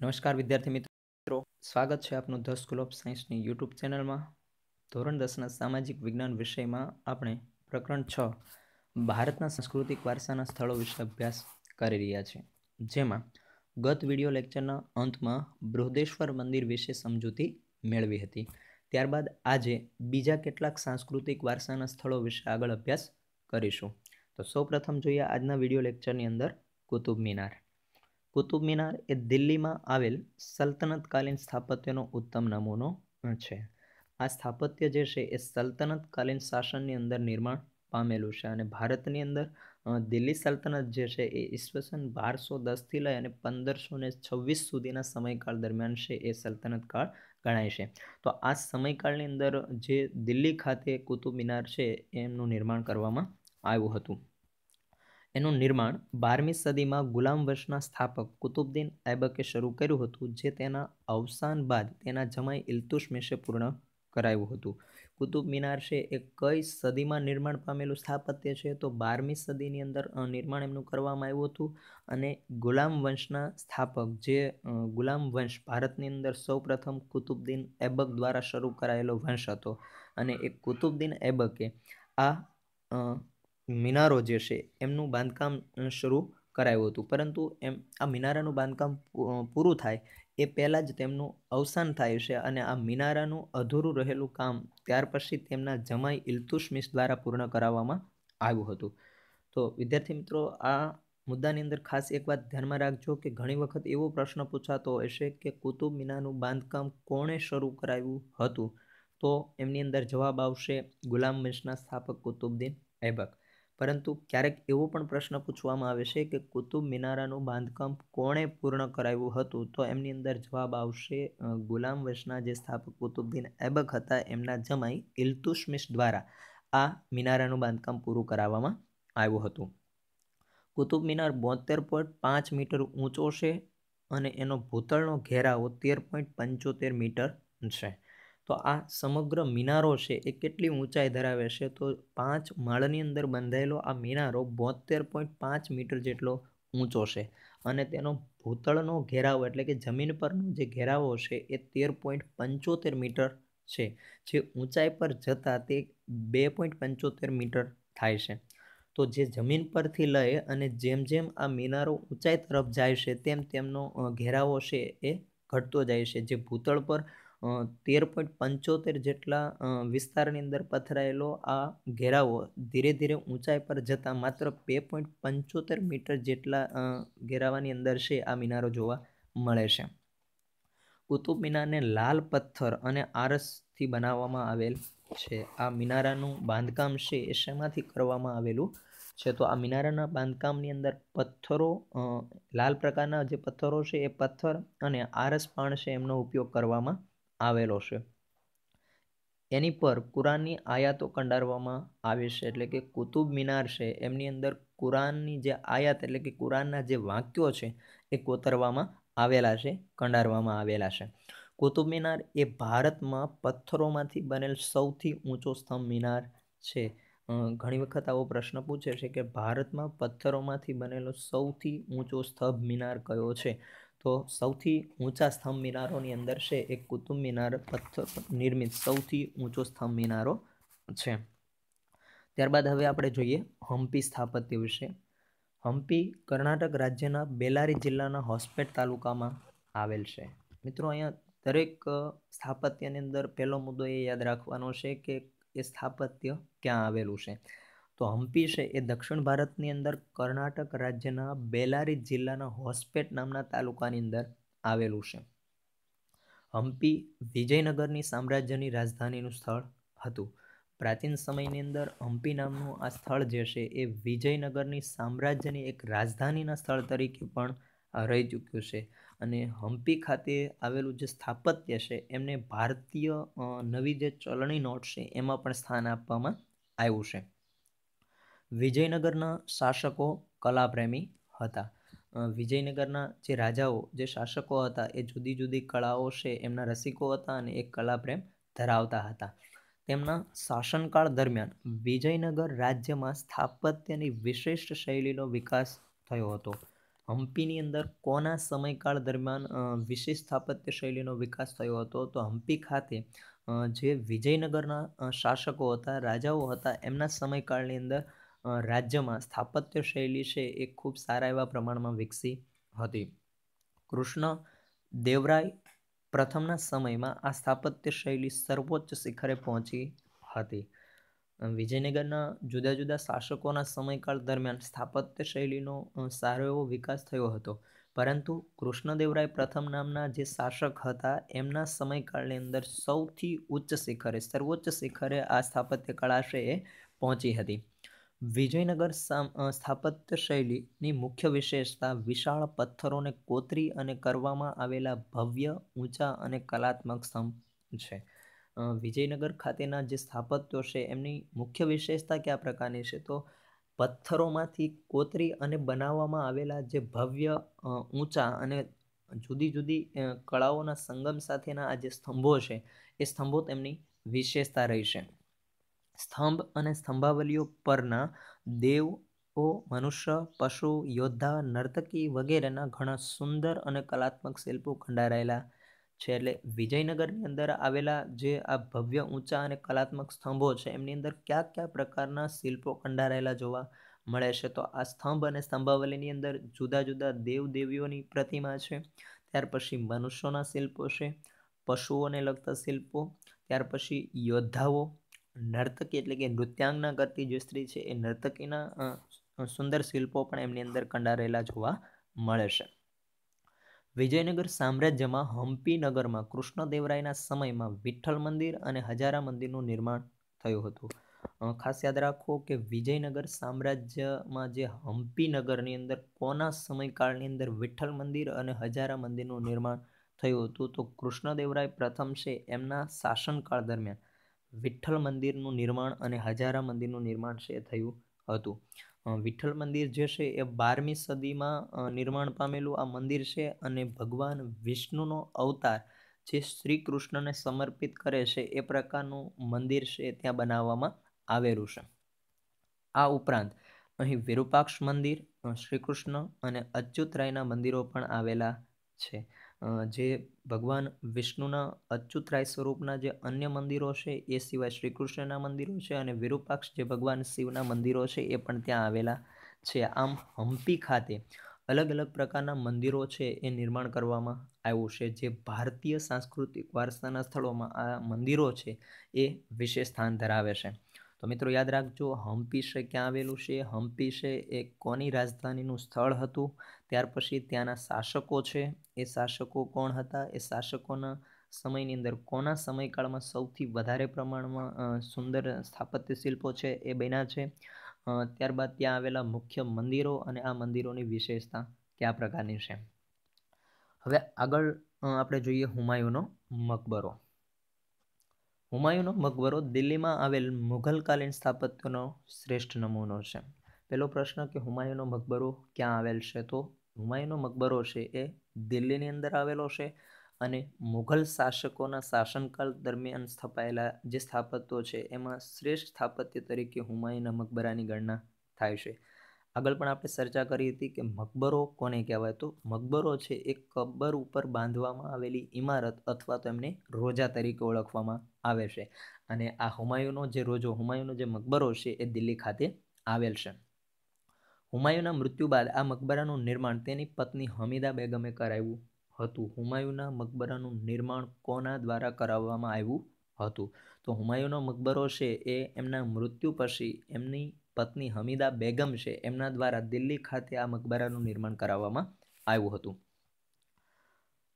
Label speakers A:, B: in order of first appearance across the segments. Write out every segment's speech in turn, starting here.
A: નમસ્કાર વિદ્યાર્થી મિત્રો સ્વાગત છે આપનું ધ સ્કૂલ ઓફ સાયન્સની યુટ્યુબ ચેનલમાં ધોરણ દસના સામાજિક વિજ્ઞાન વિષયમાં આપણે પ્રકરણ છ ભારતના સાંસ્કૃતિક વારસાના સ્થળો વિશે અભ્યાસ કરી રહ્યા છે જેમાં ગત વિડિયો લેક્ચરના અંતમાં બૃહદેશ્વર મંદિર વિશે સમજૂતી મેળવી હતી ત્યારબાદ આજે બીજા કેટલાક સાંસ્કૃતિક વારસાના સ્થળો વિશે આગળ અભ્યાસ કરીશું તો સૌપ્રથમ જોઈએ આજના વિડિયો લેક્ચરની અંદર કુતુબ મિનાર કુતુબ મિનાર એ દિલ્હીમાં આવેલ સલ્તનતકાલીન સ્થાપત્યનો ઉત્તમ નમૂનો છે આ સ્થાપત્ય જે છે એ સલ્તનતકાલીન શાસનની અંદર નિર્માણ પામેલું છે અને ભારતની અંદર દિલ્હી સલ્તનત જે છે એ ઈસવીસન બારસો દસથી લઈ અને પંદરસો ને છવ્વીસ સુધીના સમયકાળ દરમિયાન છે એ સલ્તનતકાળ ગણાય છે તો આ સમયકાળની અંદર જે દિલ્હી ખાતે કુતુબ મિનાર છે એમનું નિર્માણ કરવામાં આવ્યું હતું એનું નિર્માણ બારમી સદીમાં ગુલામ વર્ષના સ્થાપક કુતુબદ્દીન ઐબકે શરૂ કર્યું હતું જે તેના અવસાન બાદ તેના જમાઈ ઇલ્તુશમેશે પૂર્ણ કરાયું હતું કુતુબ મિનાર છે એ કઈ સદીમાં નિર્માણ પામેલું સ્થાપત્ય છે તો બારમી સદીની અંદર નિર્માણ એમનું કરવામાં આવ્યું હતું અને ગુલામ વંશના સ્થાપક જે ગુલામ વંશ ભારતની અંદર સૌપ્રથમ કુતુબદ્દીન ઐબક દ્વારા શરૂ કરાયેલો વંશ હતો અને એ કુતુબદ્દીન ઐબકે આ મિનારો જે છે એમનું બાંધકામ શરૂ કરાયું હતું પરંતુ એમ આ મિનારાનું બાંધકામ પૂરું થાય એ પહેલાં જ તેમનું અવસાન થાય છે અને આ મિનારાનું અધૂરું રહેલું કામ ત્યાર પછી તેમના જમાઈ ઇલ્તુશમિશ દ્વારા પૂર્ણ કરાવવામાં આવ્યું હતું તો વિદ્યાર્થી મિત્રો આ મુદ્દાની અંદર ખાસ એક વાત ધ્યાનમાં રાખજો કે ઘણી વખત એવો પ્રશ્ન પૂછાતો હશે કે કુતુબ મિનારનું બાંધકામ કોણે શરૂ કરાવ્યું હતું તો એમની અંદર જવાબ આવશે ગુલામ મિશના સ્થાપક કુતુબદ્દીન એબક પરંતુ ક્યારેક એવો પણ પ્રશ્ન પૂછવામાં આવે છે કે કુતુબ મિનારાનું બાંધકામ કોણે પૂર્ણ કરાવ્યું હતું તો એમની અંદર જવાબ આવશે ગુલામ વંશના જે સ્થાપક કુતુબદ્દીન એબક હતા એમના જમાઈ ઇલ્તુશમિશ દ્વારા આ મિનારાનું બાંધકામ પૂરું કરાવવામાં આવ્યું હતું કુતુબ મિનાર બોતેર પોઈન્ટ પાંચ મીટર ઊંચો છે અને એનો ભૂતળનો ઘેરાવો તેર પોઈન્ટ પંચોતેર મીટર છે તો આ સમગ્ર મિનારો છે એ કેટલી ઊંચાઈ ધરાવે છે તો પાંચ માળની અંદર બંધાયેલો આ મિનારો બોતેર પોઈન્ટ પાંચ મીટર જેટલો ઊંચો છે અને તેનો ભૂતળનો ઘેરાવો એટલે કે જમીન પરનો જે ઘેરાવો છે એ તેર પોઈન્ટ પંચોતેર મીટર છે જે ઊંચાઈ પર જતાં તે બે પોઈન્ટ પંચોતેર મીટર થાય છે તો જે જમીન પરથી લઈ અને જેમ જેમ આ મિનારો ઊંચાઈ તરફ જાય છે તેમ તેમનો ઘેરાવો છે એ ઘટતો જાય છે જે ભૂતળ પર તેર પોઈન્ટ પંચોતેર જેટલા વિસ્તારની અંદર પથરાયેલો આ ઘેરાવો ધીરે ધીરે ઊંચાઈ પર જતા માત્ર બે પોઈન્ટ પંચોતેર મીટર જેટલા ઘેરાવાની અંદર છે આ મિનારો જોવા મળે છે કુતુબ મિનારને લાલ પથ્થર અને આરસથી બનાવવામાં આવેલ છે આ મિનારાનું બાંધકામ છે એ શેમાંથી કરવામાં આવેલું છે તો આ મિનારાના બાંધકામની અંદર પથ્થરો લાલ પ્રકારના જે પથ્થરો છે એ પથ્થર અને આરસ પાણ છે એમનો ઉપયોગ કરવામાં આવેલો છે એની પર કુરાનની આયાતો કંડારવામાં આવે છે એટલે કે કુતુબ મિનાર છે એમની અંદર કુરાનની જે આયાત એટલે કે કુરાનના જે વાક્યો છે એ કોતરવામાં આવેલા છે કંડારવામાં આવેલા છે કુતુબ મિનાર એ ભારતમાં પથ્થરોમાંથી બનેલ સૌથી ઊંચો સ્તંભ મિનાર છે ઘણી વખત આવો પ્રશ્ન પૂછે છે કે ભારતમાં પથ્થરોમાંથી બનેલો સૌથી ઊંચો સ્તંભ મિનાર કયો છે તો સૌથી ઊંચા સ્તંભ મિનારોની અંદર છે એક કુતુબ મિનાર પથ્થર નિર્મિત સૌથી ઊંચો સ્તંભ મિનારો છે ત્યારબાદ હવે આપણે જોઈએ હમ્પી સ્થાપત્ય વિશે હમ્પી કર્ણાટક રાજ્યના બેલારી જિલ્લાના હોસ્પેટ તાલુકામાં આવેલ છે મિત્રો અહીંયા દરેક સ્થાપત્યની અંદર પહેલો મુદ્દો એ યાદ રાખવાનો છે કે એ સ્થાપત્ય ક્યાં આવેલું છે તો હમ્પી છે એ દક્ષિણ ભારતની અંદર કર્ણાટક રાજ્યના બેલારી જિલ્લાના હોસ્પેટ નામના તાલુકાની અંદર આવેલું છે હમ્પી વિજયનગરની સામ્રાજ્યની રાજધાનીનું સ્થળ હતું પ્રાચીન સમયની અંદર હમ્પી નામનું આ સ્થળ જે છે એ વિજયનગરની સામ્રાજ્યની એક રાજધાનીના સ્થળ તરીકે પણ રહી ચૂક્યું છે અને હમ્પી ખાતે આવેલું જે સ્થાપત્ય છે એમને ભારતીય નવી જે ચલણી નોટ છે એમાં પણ સ્થાન આપવામાં આવ્યું છે વિજયનગરના શાસકો કલાપ્રેમી હતા વિજયનગરના જે રાજાઓ જે શાસકો હતા એ જુદી જુદી કળાઓ છે એમના રસિકો હતા અને એ કલાપ્રેમ ધરાવતા હતા તેમના શાસનકાળ દરમિયાન વિજયનગર રાજ્યમાં સ્થાપત્યની વિશિષ્ટ શૈલીનો વિકાસ થયો હતો હમ્પીની અંદર કોના સમયકાળ દરમિયાન વિશેષ સ્થાપત્ય શૈલીનો વિકાસ થયો હતો તો હમ્પી ખાતે જે વિજયનગરના શાસકો હતા રાજાઓ હતા એમના સમયકાળની અંદર રાજ્યમાં સ્થાપત્ય શૈલી છે એ ખૂબ સારા એવા પ્રમાણમાં વિકસી હતી કૃષ્ણ દેવરાય પ્રથમના સમયમાં આ સ્થાપત્ય શૈલી સર્વોચ્ચ શિખરે પહોંચી હતી વિજયનગરના જુદા જુદા શાસકોના સમયકાળ દરમિયાન સ્થાપત્ય શૈલીનો સારો એવો વિકાસ થયો હતો પરંતુ કૃષ્ણદેવરાય પ્રથમ નામના જે શાસક હતા એમના સમયકાળની અંદર સૌથી ઉચ્ચ શિખરે સર્વોચ્ચ શિખરે આ સ્થાપત્ય કળા છે એ પહોંચી હતી વિજયનગર સ્થાપત્ય શૈલીની મુખ્ય વિશેષતા વિશાળ પથ્થરોને કોતરી અને કરવામાં આવેલા ભવ્ય ઊંચા અને કલાત્મક સ્તંભ છે વિજયનગર ખાતેના જે સ્થાપત્યો છે એમની મુખ્ય વિશેષતા કયા પ્રકારની છે તો પથ્થરોમાંથી કોતરી અને બનાવવામાં આવેલા જે ભવ્ય ઊંચા અને જુદી જુદી કળાઓના સંગમ સાથેના આ જે સ્તંભો છે એ સ્તંભો તેમની વિશેષતા રહી છે સ્તંભ અને સ્તંભાવલીઓ પરના દેવો મનુષ્ય પશુ યોદ્ધા નર્તકી વગેરેના ઘણા સુંદર અને કલાત્મક શિલ્પો ખંડારાયેલા છે એટલે વિજયનગરની અંદર આવેલા જે આ ભવ્ય ઊંચા અને કલાત્મક સ્તંભો છે એમની અંદર કયા કયા પ્રકારના શિલ્પો ખંડારાયેલા જોવા મળે છે તો આ સ્તંભ અને સ્તંભાવલીની અંદર જુદા જુદા દેવદેવીઓની પ્રતિમા છે ત્યાર પછી મનુષ્યોના શિલ્પો છે પશુઓને લગતા શિલ્પો ત્યાર પછી યોદ્ધાઓ નર્તકી એટલે કે નૃત્યાંગના કરતી જે સ્ત્રી છે એ નર્તકીના સુંદર શિલ્પો પણ એમની અંદર કંડારેલા જોવા મળે છે વિજયનગર સામ્રાજ્યમાં હમ્પી નગરમાં કૃષ્ણદેવરાયના સમયમાં વિઠ્ઠલ મંદિર અને હજારા મંદિરનું નિર્માણ થયું હતું ખાસ યાદ રાખો કે વિજયનગર સામ્રાજ્યમાં જે હમ્પી નગરની અંદર કોના સમયકાળની અંદર વિઠ્ઠલ મંદિર અને હજારા મંદિરનું નિર્માણ થયું હતું તો કૃષ્ણદેવરાય પ્રથમ છે એમના શાસનકાળ દરમિયાન વિઠ્ઠલ મંદિરનું નિર્માણ અને હજારા મંદિરનું નિર્માણ છે થયું હતું વિઠ્ઠલ મંદિર જે છે એ બારમી સદીમાં નિર્માણ પામેલું આ મંદિર છે અને ભગવાન વિષ્ણુનો અવતાર જે શ્રી કૃષ્ણને સમર્પિત કરે છે એ પ્રકારનું મંદિર છે ત્યાં બનાવવામાં આવેલું છે આ ઉપરાંત અહીં વિરૂપાક્ષ મંદિર શ્રી કૃષ્ણ અને અચ્યુતરાયના મંદિરો પણ આવેલા છે જે ભગવાન વિષ્ણુના અચ્યુતરાય સ્વરૂપના જે અન્ય મંદિરો છે એ સિવાય શ્રી કૃષ્ણના મંદિરો છે અને વિરૂપાક્ષ જે ભગવાન શિવના મંદિરો છે એ પણ ત્યાં આવેલા છે આમ હમ્પી ખાતે અલગ અલગ પ્રકારના મંદિરો છે એ નિર્માણ કરવામાં આવ્યું છે જે ભારતીય સાંસ્કૃતિક વારસાના સ્થળોમાં આ મંદિરો છે એ વિશેષ સ્થાન ધરાવે છે તો મિત્રો યાદ રાખજો હમ્પી છે ક્યાં આવેલું છે હમ્પી છે એ કોની રાજધાનીનું સ્થળ હતું ત્યાર પછી ત્યાંના શાસકો છે એ શાસકો કોણ હતા એ શાસકોના સમયની અંદર કોના સમયકાળમાં સૌથી વધારે પ્રમાણમાં સુંદર સ્થાપત્ય શિલ્પો છે એ બન્યા છે ત્યારબાદ ત્યાં આવેલા મુખ્ય મંદિરો અને આ મંદિરોની વિશેષતા કયા પ્રકારની છે હવે આગળ આપણે જોઈએ હુમાયુનો મકબરો હુમાયુનો મકબરો દિલ્હીમાં આવેલ મુઘલકાલીન સ્થાપત્યનો શ્રેષ્ઠ નમૂનો છે પહેલો પ્રશ્ન કે હુમાયુનો મકબરો ક્યાં આવેલ છે તો હુમાયુનો મકબરો છે એ દિલ્હીની અંદર આવેલો છે અને મુઘલ શાસકોના શાસનકાળ દરમિયાન સ્થપાયેલા જે સ્થાપત્યો છે એમાં શ્રેષ્ઠ સ્થાપત્ય તરીકે હુમાયુના મકબરાની ગણના થાય છે આગળ પણ આપણે ચર્ચા કરી હતી કે મકબરો કોને કહેવાય તો મકબરો છે એ કબર ઉપર બાંધવામાં આવેલી ઇમારત અથવા તો એમને રોજા તરીકે ઓળખવામાં આવે છે અને આ હુમાયુનો જે રોજો હુમાયુનો જે મકબરો છે એ દિલ્હી ખાતે આવેલ છે હુમાયુના મૃત્યુ બાદ આ મકબરાનું નિર્માણ તેની પત્ની હમીદા બેગમે કરાવ્યું હતું હુમાયુના મકબરાનું નિર્માણ કોના દ્વારા કરાવવામાં આવ્યું હતું તો હુમાયુનો મકબરો છે એ એમના મૃત્યુ પછી એમની પત્ની હમીદા બેગમ છે એમના દ્વારા દિલ્હી ખાતે આ મકબરાનું નિર્માણ કરાવવામાં આવ્યું હતું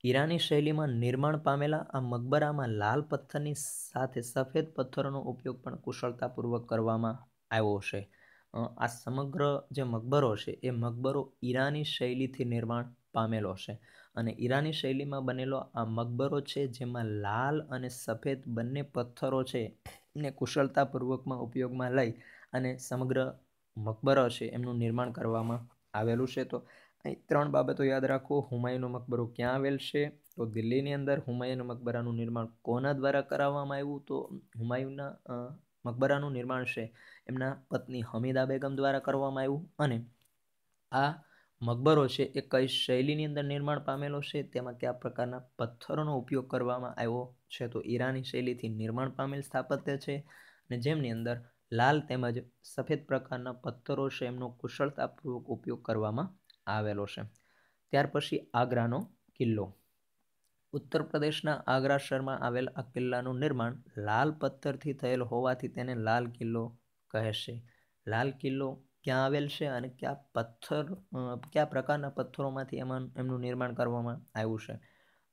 A: ઈરાની શૈલીમાં નિર્માણ પામેલા આ મકબરામાં લાલ પથ્થરની સાથે સફેદ પથ્થરોનો ઉપયોગ પણ કુશળતાપૂર્વક કરવામાં આવ્યો છે આ સમગ્ર જે મકબરો છે એ મકબરો ઈરાની શૈલીથી નિર્માણ પામેલો છે અને ઈરાની શૈલીમાં બનેલો આ મકબરો છે જેમાં લાલ અને સફેદ બંને પથ્થરો છે ને કુશળતાપૂર્વકમાં ઉપયોગમાં લઈ અને સમગ્ર મકબરો છે એમનું નિર્માણ કરવામાં આવેલું છે તો અહીં ત્રણ બાબતો યાદ રાખો હુમાયુનો મકબરો ક્યાં આવેલ છે તો દિલ્હીની અંદર હુમાયુન મકબરાનું નિર્માણ કોના દ્વારા કરાવવામાં આવ્યું તો હુમાયુના મકબરાનું નિર્માણ છે એમના પત્ની હમીદા બેગમ દ્વારા કરવામાં આવ્યું અને આ મકબરો છે એ કઈ શૈલીની અંદર નિર્માણ પામેલો છે તેમાં કયા પ્રકારના પથ્થરોનો ઉપયોગ કરવામાં આવ્યો છે તો ઈરાની શૈલીથી નિર્માણ પામેલ સ્થાપત્ય છે અને જેમની અંદર લાલ તેમજ સફેદ પ્રકારના પથ્થરો છે એમનો કુશળતાપૂર્વક ઉપયોગ કરવામાં આવેલો છે ત્યાર પછી આગ્રાનો કિલ્લો ઉત્તર પ્રદેશના આગ્રા શહેરમાં આવેલ આ કિલ્લાનું નિર્માણ લાલ પથ્થરથી થયેલ હોવાથી તેને લાલ કિલ્લો કહે છે લાલ કિલ્લો ક્યાં આવેલ છે અને કયા પથ્થર કયા પ્રકારના પથ્થરોમાંથી એમાં એમનું નિર્માણ કરવામાં આવ્યું છે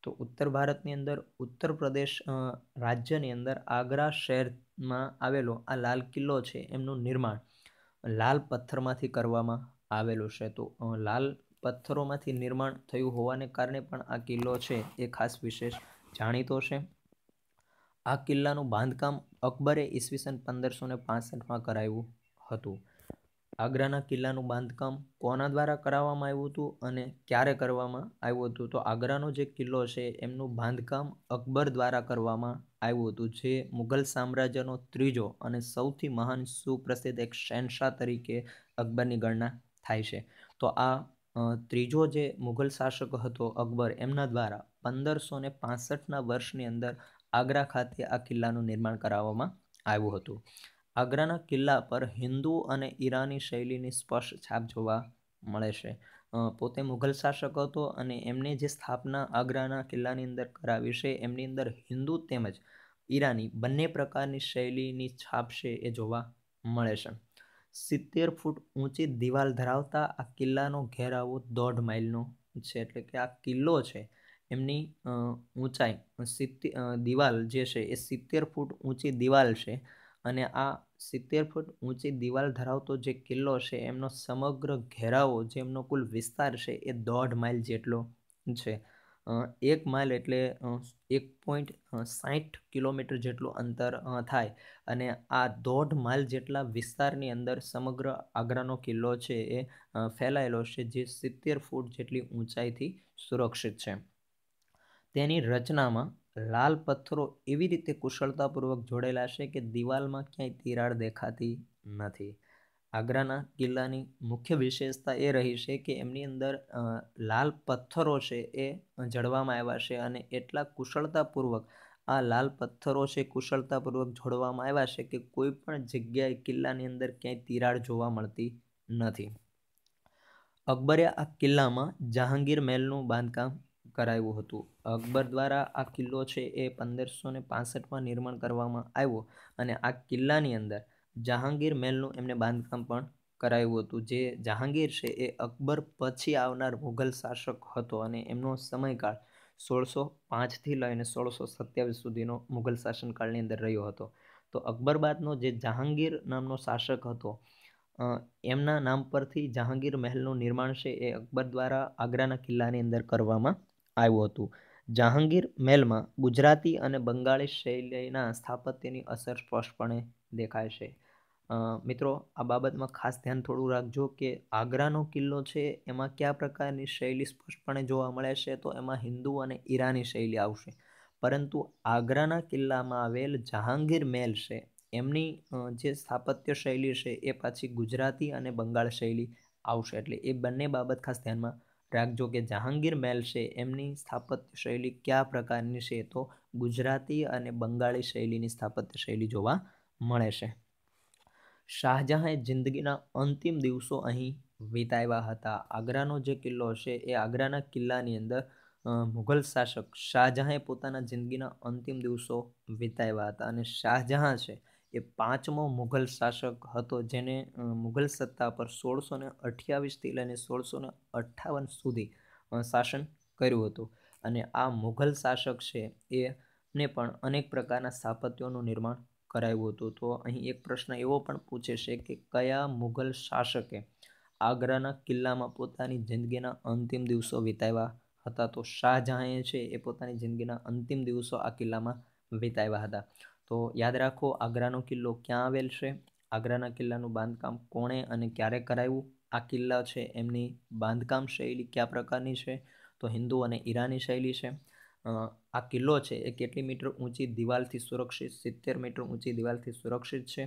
A: તો ઉત્તર ભારતની અંદર ઉત્તર પ્રદેશ રાજ્યની અંદર આગ્રા શહેરમાં આવેલો આ લાલ કિલ્લો છે એમનું નિર્માણ લાલ પથ્થરમાંથી કરવામાં આવેલું છે તો લાલ પથ્થરોમાંથી નિર્માણ થયું હોવાને કારણે પણ આ કિલ્લો છે એ ખાસ વિશેષ જાણીતો છે આ કિલ્લાનું બાંધકામ અકબરે ઈસવીસન પંદરસો ને પાસઠમાં કરાયું હતું આગ્રાના કિલ્લાનું બાંધકામ કોના દ્વારા કરાવવામાં આવ્યું હતું અને ક્યારે કરવામાં આવ્યું હતું તો આગ્રાનો જે કિલ્લો છે એમનું બાંધકામ અકબર દ્વારા કરવામાં આવ્યું હતું જે મુઘલ સામ્રાજ્યનો ત્રીજો અને સૌથી મહાન સુપ્રસિદ્ધ એક શહેનશાહ તરીકે અકબરની ગણના થાય છે તો આ ત્રીજો જે મુઘલ શાસક હતો અકબર એમના દ્વારા પંદરસો ને પાસઠના વર્ષની અંદર આગ્રા ખાતે આ કિલ્લાનું નિર્માણ કરાવવામાં આવ્યું હતું આગ્રાના કિલ્લા પર હિન્દુ અને ઈરાની શૈલીની સ્પષ્ટ છાપ જોવા મળે છે પોતે મુઘલ શાસક હતો અને એમને જે સ્થાપના આગ્રાના કિલ્લાની અંદર કરાવી છે એમની અંદર હિન્દુ તેમજ ઈરાની બંને પ્રકારની શૈલીની છાપ છે એ જોવા મળે છે સિત્તેર ફૂટ ઊંચી દિવાલ ધરાવતા આ કિલ્લાનો ઘેરાવો દોઢ માઇલનો છે એટલે કે આ કિલ્લો છે એમની ઊંચાઈ સિત્તેર દિવાલ જે છે એ સિત્તેર ફૂટ ઊંચી દિવાલ છે અને આ સિત્તેર ફૂટ ઊંચી દિવાલ ધરાવતો જે કિલ્લો છે એમનો સમગ્ર ઘેરાવો જે એમનો કુલ વિસ્તાર છે એ દોઢ માઇલ જેટલો છે એક માઇલ એટલે એક પોઈન્ટ સાઠ કિલોમીટર જેટલું અંતર થાય અને આ દોઢ માઇલ જેટલા વિસ્તારની અંદર સમગ્ર આગ્રાનો કિલ્લો છે એ ફેલાયેલો છે જે સિત્તેર ફૂટ જેટલી ઊંચાઈથી સુરક્ષિત છે તેની રચનામાં લાલ પથ્થરો એવી રીતે કુશળતાપૂર્વક જોડેલા છે કે દિવાલમાં ક્યાંય તિરાડ દેખાતી નથી આગ્રાના કિલ્લાની મુખ્ય વિશેષતા એ રહી છે કે એમની અંદર લાલ પથ્થરો છે એ જડવામાં આવ્યા છે અને એટલા કુશળતાપૂર્વક આ લાલ પથ્થરો છે કુશળતાપૂર્વક જોડવામાં આવ્યા છે કે કોઈ પણ જગ્યાએ કિલ્લાની અંદર ક્યાંય તિરાડ જોવા મળતી નથી અકબરે આ કિલ્લામાં જહાંગીર મહેલનું બાંધકામ કરાયું હતું અકબર દ્વારા આ કિલ્લો છે એ પંદરસો ને પાસઠમાં નિર્માણ કરવામાં આવ્યો અને આ કિલ્લાની અંદર જહાંગીર મહેલનું એમને બાંધકામ પણ કરાયું હતું જે જહાંગીર છે એ અકબર પછી આવનાર મુઘલ શાસક હતો અને એમનો સમયકાળ સોળસો પાંચથી લઈને સોળસો સત્યાવીસ સુધીનો મુઘલ શાસનકાળની અંદર રહ્યો હતો તો અકબર બાદનો જે જહાંગીર નામનો શાસક હતો એમના નામ પરથી જહાંગીર મહેલનું નિર્માણ છે એ અકબર દ્વારા આગ્રાના કિલ્લાની અંદર કરવામાં આવ્યું હતું જહાંગીર મહેલમાં ગુજરાતી અને બંગાળી શૈલીના સ્થાપત્યની અસર સ્પષ્ટપણે દેખાય છે મિત્રો આ બાબતમાં ખાસ ધ્યાન થોડું રાખજો કે આગ્રાનો કિલ્લો છે એમાં કયા પ્રકારની શૈલી સ્પષ્ટપણે જોવા મળે છે તો એમાં હિન્દુ અને ઈરાની શૈલી આવશે પરંતુ આગ્રાના કિલ્લામાં આવેલ જહાંગીર મહેલ છે એમની જે સ્થાપત્ય શૈલી છે એ પાછી ગુજરાતી અને બંગાળ શૈલી આવશે એટલે એ બંને બાબત ખાસ ધ્યાનમાં રાખજો કે જહાંગીર મહેલ છે એમની સ્થાપત્ય શૈલી કયા પ્રકારની છે તો ગુજરાતી અને બંગાળી શૈલીની સ્થાપત્ય શૈલી જોવા મળે છે શાહજહાંએ જિંદગીના અંતિમ દિવસો અહીં વિતાવ્યા હતા આગ્રાનો જે કિલ્લો છે એ આગ્રાના કિલ્લાની અંદર મુઘલ શાસક શાહજહાંએ પોતાના જિંદગીના અંતિમ દિવસો વિતાવ્યા હતા અને શાહજહાં છે એ પાંચમો મુઘલ શાસક હતો જેને મુઘલ સત્તા પર સોળસો ને અઠ્યાવીસથી લઈને સોળસો ને અઠ્ઠાવન સુધી શાસન કર્યું હતું અને આ મુઘલ શાસક છે એ ને પણ અનેક પ્રકારના સ્થાપત્યોનું નિર્માણ કરાવ્યું હતું તો અહીં એક પ્રશ્ન એવો પણ પૂછે છે કે કયા મુઘલ શાસકે આગ્રાના કિલ્લામાં પોતાની જિંદગીના અંતિમ દિવસો વિતાવ્યા હતા તો શાહજહાંએ છે એ પોતાની જિંદગીના અંતિમ દિવસો આ કિલ્લામાં વિતાવ્યા હતા તો યાદ રાખો આગ્રાનો કિલ્લો ક્યાં આવેલ છે આગ્રાના કિલ્લાનું બાંધકામ કોણે અને ક્યારે કરાવ્યું આ કિલ્લા છે એમની બાંધકામ શૈલી કયા પ્રકારની છે તો હિન્દુ અને ઈરાની શૈલી છે આ કિલ્લો છે એ કેટલી મીટર ઊંચી દિવાલથી સુરક્ષિત સિત્તેર મીટર ઊંચી દિવાલથી સુરક્ષિત છે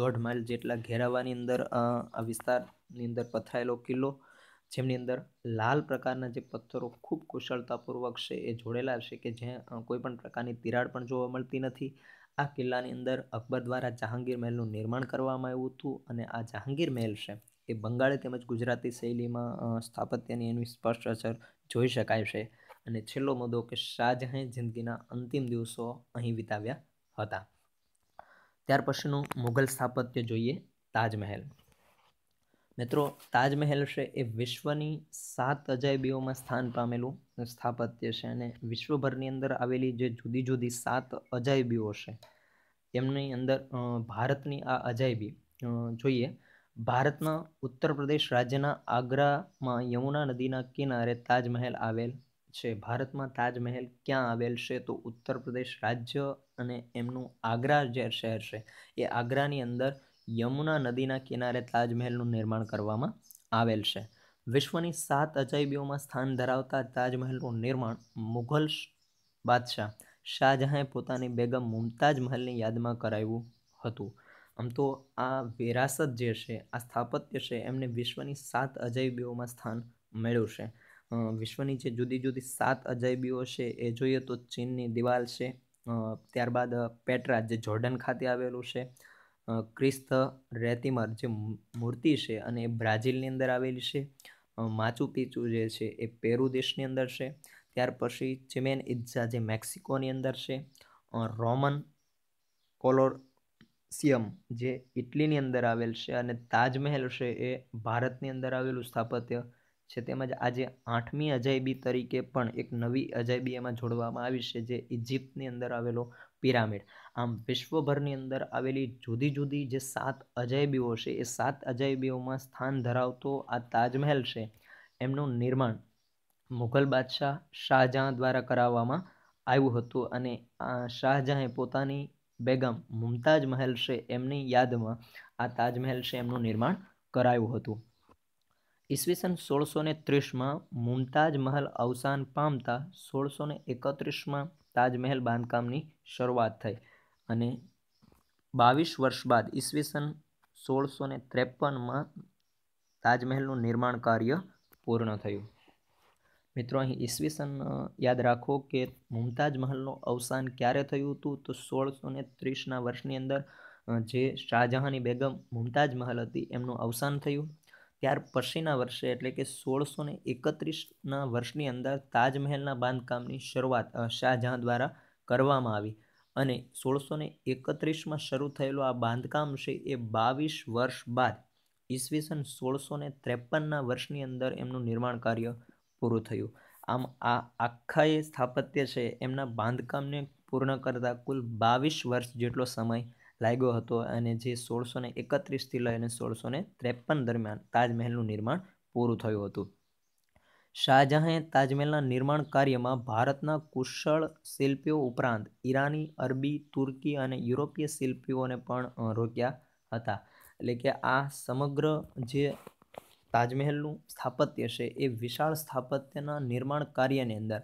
A: દોઢ માઇલ જેટલા ઘેરાવાની અંદર આ વિસ્તારની અંદર પથરાયેલો કિલ્લો જેમની અંદર લાલ પ્રકારના જે પથ્થરો ખૂબ કુશળતાપૂર્વક છે એ જોડેલા છે કે જ્યાં કોઈ પણ પ્રકારની તિરાડ પણ જોવા મળતી નથી આ કિલ્લાની અંદર અકબર દ્વારા જહાંગીર મહેલનું નિર્માણ કરવામાં આવ્યું હતું અને આ જહાંગીર મહેલ છે એ બંગાળી તેમજ ગુજરાતી શૈલીમાં સ્થાપત્યની એની સ્પષ્ટ અસર જોઈ શકાય છે અને છેલ્લો મુદ્દો કે શાહજહાંએ જિંદગીના અંતિમ દિવસો અહીં વિતાવ્યા હતા ત્યાર પછીનું મુઘલ સ્થાપત્ય જોઈએ તાજમહેલ મિત્રો તાજમહેલ છે એ વિશ્વની સાત અજાયબીઓમાં સ્થાન પામેલું સ્થાપત્ય છે અને વિશ્વભરની અંદર આવેલી જે જુદી જુદી સાત અજાયબીઓ છે એમની અંદર ભારતની આ અજાયબી જોઈએ ભારતના ઉત્તર પ્રદેશ રાજ્યના આગ્રામાં યમુના નદીના કિનારે તાજમહેલ આવેલ છે ભારતમાં તાજમહેલ ક્યાં આવેલ છે તો ઉત્તર પ્રદેશ રાજ્ય અને એમનું આગ્રા જે શહેર છે એ આગ્રાની અંદર યમુના નદીના કિનારે તાજમહેલનું નિર્માણ કરવામાં આવેલ છે વિશ્વની સાત અજાયબીઓમાં સ્થાન ધરાવતા તાજમહેલનું નિર્માણ મુઘલ બાદશાહ શાહજહાંએ પોતાની બેગમ મુમતાજ મહેલની યાદમાં કરાવ્યું હતું આમ તો આ વિરાસત જે છે આ સ્થાપત્ય છે એમને વિશ્વની સાત અજાયબીઓમાં સ્થાન મેળવ્યું છે વિશ્વની જે જુદી જુદી સાત અજાયબીઓ છે એ જોઈએ તો ચીનની દિવાલ છે ત્યારબાદ પેટ્રા જે જોર્ડન ખાતે આવેલું છે ક્રિસ્ત રેતિમર જે મૂર્તિ છે અને એ બ્રાઝિલની અંદર આવેલી છે માચુ પીચુ જે છે એ પેરુ દેશની અંદર છે ત્યાર પછી ચિમેન ઇજ્ઝા જે મેક્સિકોની અંદર છે રોમન કોલોરસિયમ જે ઇટલીની અંદર આવેલ છે અને તાજમહેલ છે એ ભારતની અંદર આવેલું સ્થાપત્ય છે તેમજ આજે આઠમી અજાયબી તરીકે પણ એક નવી અજાયબી એમાં જોડવામાં આવી છે જે ઇજિપ્તની અંદર આવેલો પિરામિડ આમ વિશ્વભરની અંદર આવેલી જુદી જુદી જે સાત અજાયબીઓ છે એ સાત અજાયબીઓમાં સ્થાન ધરાવતો આ તાજમહેલ છે એમનું નિર્માણ મુઘલ બાદશાહ શાહજહાં દ્વારા કરાવવામાં આવ્યું હતું અને આ શાહજહાંએ પોતાની બેગમ મુમતાજ મહેલ છે એમની યાદમાં આ તાજમહેલ છે એમનું નિર્માણ કરાયું હતું ઈસવીસન સોળસો ને ત્રીસમાં મુમતાજ મહેલ અવસાન પામતા સોળસો ને એકત્રીસમાં તાજમહેલ બાંધકામની શરૂઆત થઈ અને બાવીસ વર્ષ બાદ ઈસવીસન સોળસો ને ત્રેપનમાં તાજમહેલનું નિર્માણ કાર્ય પૂર્ણ થયું મિત્રો અહીં ઈસવીસન યાદ રાખો કે મુમતાજ મહેલનું અવસાન ક્યારે થયું હતું તો સોળસો ને ત્રીસના વર્ષની અંદર જે શાહજહાની બેગમ મુમતાજ મહેલ હતી એમનું અવસાન થયું ત્યાર પછીના વર્ષે એટલે કે સોળસો ને એકત્રીસના વર્ષની અંદર તાજમહેલના બાંધકામની શરૂઆત શાહજહાં દ્વારા કરવામાં આવી અને સોળસો ને એકત્રીસમાં શરૂ થયેલું આ બાંધકામ છે એ બાવીસ વર્ષ બાદ ઈસવીસન સોળસો ને ત્રેપનના વર્ષની અંદર એમનું નિર્માણ કાર્ય પૂરું થયું આમ આ આખા એ સ્થાપત્ય છે એમના બાંધકામને પૂર્ણ કરતા કુલ બાવીસ વર્ષ જેટલો સમય લાગ્યો હતો અને જે સોળસો ને એકત્રીસથી લઈને સોળસો ને ત્રેપન દરમિયાન તાજમહેલનું નિર્માણ પૂરું થયું હતું શાહજહાંએ તાજમહેલના નિર્માણ કાર્યમાં ભારતના કુશળ શિલ્પીઓ ઉપરાંત ઈરાની અરબી તુર્કી અને યુરોપીય શિલ્પીઓને પણ રોક્યા હતા એટલે કે આ સમગ્ર જે તાજમહેલનું સ્થાપત્ય છે એ વિશાળ સ્થાપત્યના નિર્માણ કાર્યની અંદર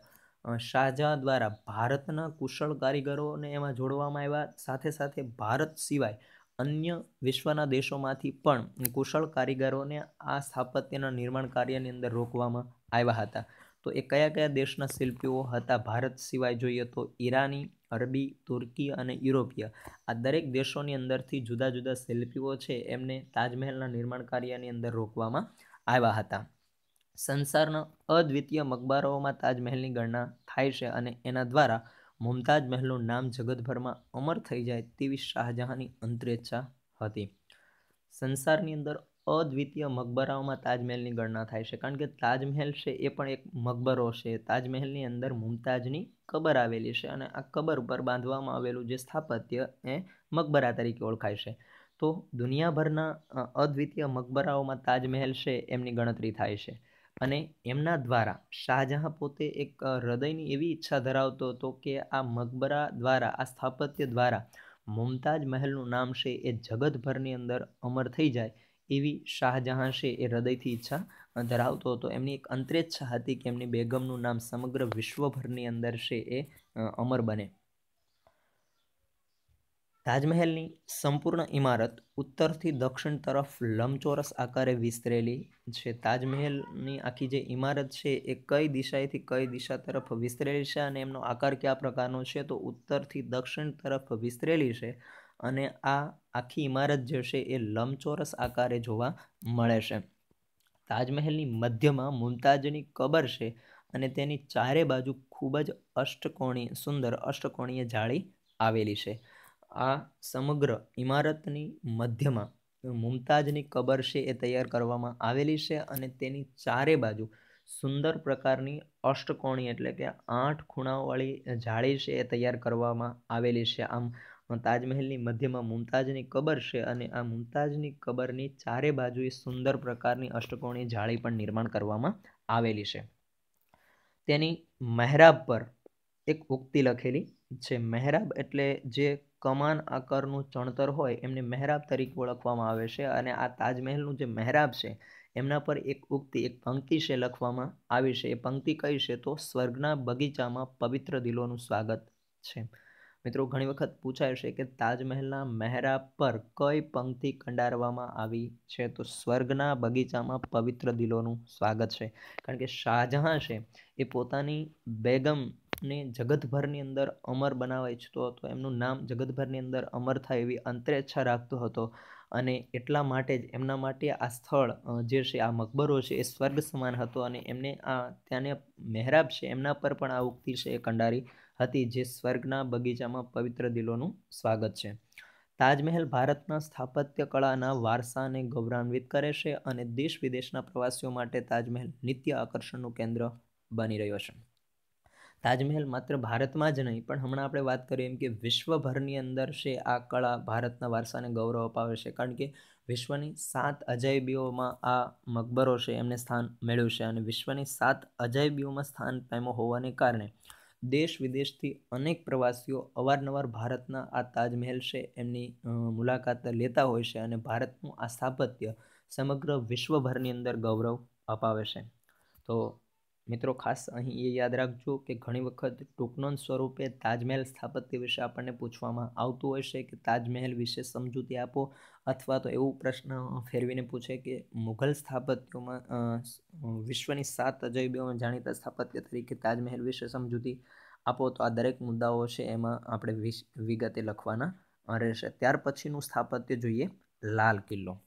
A: શાહજહાં દ્વારા ભારતના કુશળ કારીગરોને એમાં જોડવામાં આવ્યા સાથે સાથે ભારત સિવાય અન્ય વિશ્વના દેશોમાંથી પણ કુશળ કારીગરોને આ સ્થાપત્યના નિર્માણ કાર્યની અંદર રોકવામાં આવ્યા હતા તો એ કયા કયા દેશના શિલ્પીઓ હતા ભારત સિવાય જોઈએ તો ઈરાની અરબી તુર્કી અને યુરોપીય આ દરેક દેશોની અંદરથી જુદા જુદા શિલ્પીઓ છે એમને તાજમહેલના નિર્માણ કાર્યની અંદર રોકવામાં આવ્યા હતા સંસારના અદ્વિતીય મકબરાઓમાં તાજમહેલની ગણના થાય છે અને એના દ્વારા મુમતાજ મહેલનું નામ જગતભરમાં અમર થઈ જાય તેવી શાહજહાંની અંતરેચ્છા હતી સંસારની અંદર અદ્વિતીય મકબરાઓમાં તાજમહેલની ગણના થાય છે કારણ કે તાજમહેલ છે એ પણ એક મકબરો છે તાજમહેલની અંદર મુમતાજની કબર આવેલી છે અને આ કબર ઉપર બાંધવામાં આવેલું જે સ્થાપત્ય એ મકબરા તરીકે ઓળખાય છે તો દુનિયાભરના અદ્વિતીય મકબરાઓમાં તાજમહેલ છે એમની ગણતરી થાય છે અને એમના દ્વારા શાહજહાં પોતે એક હૃદયની એવી ઈચ્છા ધરાવતો હતો કે આ મકબરા દ્વારા આ સ્થાપત્ય દ્વારા મુમતાજ મહેલનું નામ છે એ જગતભરની અંદર અમર થઈ જાય એવી શાહજહાં છે એ હૃદયથી ઈચ્છા ધરાવતો હતો એમની એક અંતરેચ્છા હતી કે એમની બેગમનું નામ સમગ્ર વિશ્વભરની અંદર છે એ અમર બને તાજમહેલની સંપૂર્ણ ઇમારત ઉત્તરથી દક્ષિણ તરફ લંબચોરસ આકારે વિસ્તરેલી છે તાજમહેલની આખી જે ઇમારત છે એ કઈ દિશાએથી કઈ દિશા તરફ વિસ્તરેલી છે અને એમનો આકાર કયા પ્રકારનો છે તો ઉત્તરથી દક્ષિણ તરફ વિસ્તરેલી છે અને આ આખી ઇમારત જે છે એ લંબચોરસ આકારે જોવા મળે છે તાજમહેલની મધ્યમાં મુમતાજની કબર છે અને તેની ચારે બાજુ ખૂબ જ અષ્ટકોણી સુંદર અષ્ટકોણીય જાળી આવેલી છે આ સમગ્ર ઇમારતની મધ્યમાં મુમતાજની કબર છે એ તૈયાર કરવામાં આવેલી છે અને તેની ચારે બાજુ સુંદર પ્રકારની અષ્ટકોણી એટલે કે આઠ ખૂણાવાળી જાળી છે એ તૈયાર કરવામાં આવેલી છે આમ તાજમહેલની મધ્યમાં મુમતાજની કબર છે અને આ મુમતાજની કબરની ચારે બાજુએ સુંદર પ્રકારની અષ્ટકોણી જાળી પણ નિર્માણ કરવામાં આવેલી છે તેની મહેરાબ પર એક ઉક્તિ લખેલી છે મહેરાબ એટલે જે કમાન આકારનું ચણતર હોય એમને મહેરાબ તરીકે ઓળખવામાં આવે છે અને આ તાજમહેલનું જે મહેરાબ છે એમના પર એક ઉક્તિ એક પંક્તિ છે લખવામાં આવી છે એ પંક્તિ કઈ છે તો સ્વર્ગના બગીચામાં પવિત્ર દિલોનું સ્વાગત છે મિત્રો ઘણી વખત પૂછાય છે કે તાજમહેલના મહેરાબ પર કઈ પંક્તિ કંડારવામાં આવી છે તો સ્વર્ગના બગીચામાં પવિત્ર દિલોનું સ્વાગત છે કારણ કે શાહજહાં છે એ પોતાની બેગમ ને જગતભરની અંદર અમર બનાવવા ઈચ્છતો હતો એમનું નામ જગતભરની અંદર અમર થાય એવી અંતરેચ્છા રાખતો હતો અને એટલા માટે જ એમના માટે આ સ્થળ જે છે આ મકબરો છે એ સ્વર્ગ સમાન હતો અને એમને આ ત્યાંને મહેરાબ છે એમના પર પણ આ ઉક્તિ છે એ કંડારી હતી જે સ્વર્ગના બગીચામાં પવિત્ર દિલોનું સ્વાગત છે તાજમહેલ ભારતના સ્થાપત્ય કળાના વારસાને ગૌરવાન્વિત કરે છે અને દેશ વિદેશના પ્રવાસીઓ માટે તાજમહેલ નિત્ય આકર્ષણનું કેન્દ્ર બની રહ્યો છે તાજમહેલ માત્ર ભારતમાં જ નહીં પણ હમણાં આપણે વાત કરીએ એમ કે વિશ્વભરની અંદર છે આ કળા ભારતના વારસાને ગૌરવ અપાવે છે કારણ કે વિશ્વની સાત અજાયબીઓમાં આ મકબરો છે એમને સ્થાન મેળવ્યું છે અને વિશ્વની સાત અજાયબીઓમાં સ્થાન પામ્યો હોવાને કારણે દેશ વિદેશથી અનેક પ્રવાસીઓ અવારનવાર ભારતના આ તાજમહેલ છે એમની મુલાકાત લેતા હોય છે અને ભારતનું આ સ્થાપત્ય સમગ્ર વિશ્વભરની અંદર ગૌરવ અપાવે છે તો મિત્રો ખાસ અહીં એ યાદ રાખજો કે ઘણી વખત ટૂંકનોન સ્વરૂપે તાજમહેલ સ્થાપત્ય વિશે આપણને પૂછવામાં આવતું હોય છે કે તાજમહેલ વિશે સમજૂતી આપો અથવા તો એવું પ્રશ્ન ફેરવીને પૂછે કે મુઘલ સ્થાપત્યોમાં વિશ્વની સાત અજૈબીઓમાં જાણીતા સ્થાપત્ય તરીકે તાજમહેલ વિશે સમજૂતી આપો તો આ દરેક મુદ્દાઓ છે એમાં આપણે વિગતે લખવાના રહેશે ત્યાર પછીનું સ્થાપત્ય જોઈએ લાલ કિલ્લો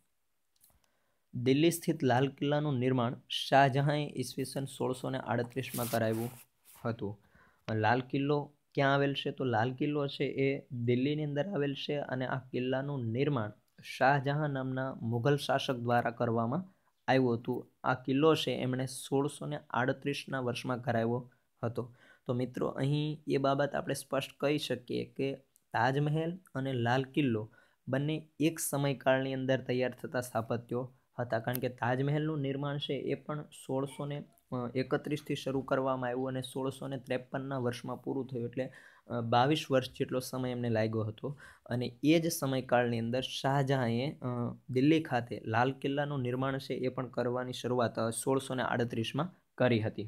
A: દિલ્હી સ્થિત લાલ કિલ્લાનું નિર્માણ શાહજહાંએ ઈસવીસન સોળસો ને આડત્રીસમાં કરાવ્યું હતું લાલ કિલ્લો ક્યાં આવેલ છે તો લાલ કિલ્લો છે એ દિલ્હીની અંદર આવેલ છે અને આ કિલ્લાનું નિર્માણ શાહજહાં નામના મુઘલ શાસક દ્વારા કરવામાં આવ્યું હતું આ કિલ્લો છે એમણે સોળસો ને આડત્રીસના વર્ષમાં કરાવ્યો હતો તો મિત્રો અહીં એ બાબત આપણે સ્પષ્ટ કહી શકીએ કે તાજમહેલ અને લાલ કિલ્લો બંને એક સમયકાળની અંદર તૈયાર થતા સ્થાપત્યો હતા કારણ કે તાજમહેલનું નિર્માણ છે એ પણ સોળસો ને એકત્રીસથી શરૂ કરવામાં આવ્યું અને સોળસો ને ત્રેપનના વર્ષમાં પૂરું થયું એટલે બાવીસ વર્ષ જેટલો સમય એમને લાગ્યો હતો અને એ જ સમયકાળની અંદર શાહજહાંએ દિલ્હી ખાતે લાલ કિલ્લાનું નિર્માણ છે એ પણ કરવાની શરૂઆત સોળસો ને આડત્રીસમાં કરી હતી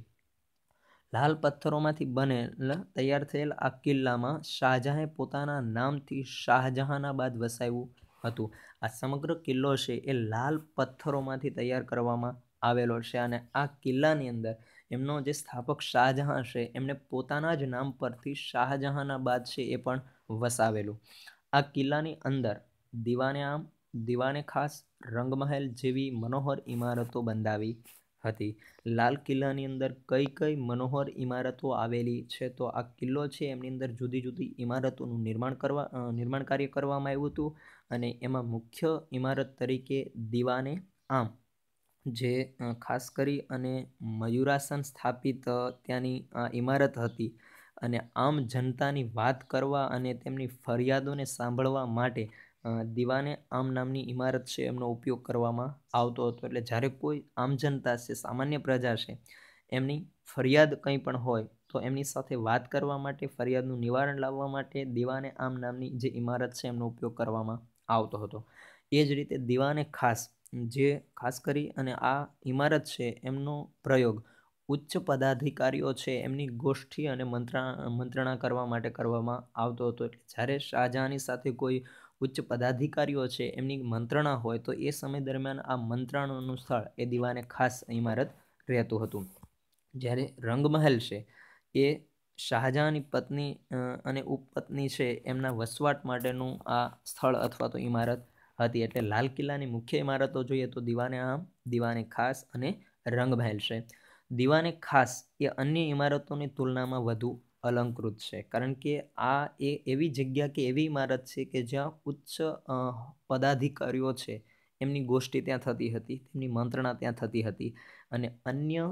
A: લાલ પથ્થરોમાંથી બનેલ તૈયાર થયેલ આ કિલ્લામાં શાહજહાંએ પોતાના નામથી શાહજહાંના બાદ વસાવ્યું હતું આ સમગ્ર કિલ્લો છે એ લાલ પથ્થરોમાંથી તૈયાર કરવામાં આવેલો છે અને આ કિલ્લાની અંદર એમનો જે સ્થાપક શાહજહાં છે એમને પોતાના જ નામ પરથી શાહજહાંના બાદ છે એ પણ વસાવેલું આ કિલ્લાની અંદર દીવાને આમ દીવાને ખાસ રંગમહેલ જેવી મનોહર ઇમારતો બંધાવી હતી લાલ કિલ્લાની અંદર કઈ કઈ મનોહર ઇમારતો આવેલી છે તો આ કિલ્લો છે એમની અંદર જુદી જુદી ઇમારતોનું નિર્માણ કરવા નિર્માણ કાર્ય કરવામાં આવ્યું હતું અને એમાં મુખ્ય ઇમારત તરીકે દીવાને આમ જે ખાસ કરી અને મયુરાસન સ્થાપિત ત્યાંની આ ઇમારત હતી અને આમ જનતાની વાત કરવા અને તેમની ફરિયાદોને સાંભળવા માટે દીવાને આમ નામની ઇમારત છે એમનો ઉપયોગ કરવામાં આવતો હતો એટલે જ્યારે કોઈ આમ જનતા છે સામાન્ય પ્રજા છે એમની ફરિયાદ કંઈ પણ હોય તો એમની સાથે વાત કરવા માટે ફરિયાદનું નિવારણ લાવવા માટે દીવાને આમ નામની જે ઇમારત છે એમનો ઉપયોગ કરવામાં આવતો હતો એ જ રીતે દીવાને ખાસ જે ખાસ કરી અને આ ઇમારત છે એમનો પ્રયોગ ઉચ્ચ પદાધિકારીઓ છે એમની ગોષ્ઠી અને મંત્રણા મંત્રણા કરવા માટે કરવામાં આવતો હતો જ્યારે શાહજહાંની સાથે કોઈ ઉચ્ચ પદાધિકારીઓ છે એમની મંત્રણા હોય તો એ સમય દરમિયાન આ મંત્રણાનું સ્થળ એ દીવાને ખાસ ઇમારત રહેતું હતું જ્યારે રંગમહેલ છે એ શાહજહાંની પત્ની અને ઉપપત્ની છે એમના વસવાટ માટેનું આ સ્થળ અથવા તો ઇમારત હતી એટલે લાલ કિલ્લાની મુખ્ય ઇમારતો જોઈએ તો દીવાને આમ દીવાને ખાસ અને રંગમહેલ છે દીવાને ખાસ એ અન્ય ઇમારતોની તુલનામાં વધુ અલંકૃત છે કારણ કે આ એ એવી જગ્યા કે એવી ઇમારત છે કે જ્યાં ઉચ્ચ પદાધિકારીઓ છે એમની ગોષ્ઠી ત્યાં થતી હતી તેમની મંત્રણા ત્યાં થતી હતી અને અન્ય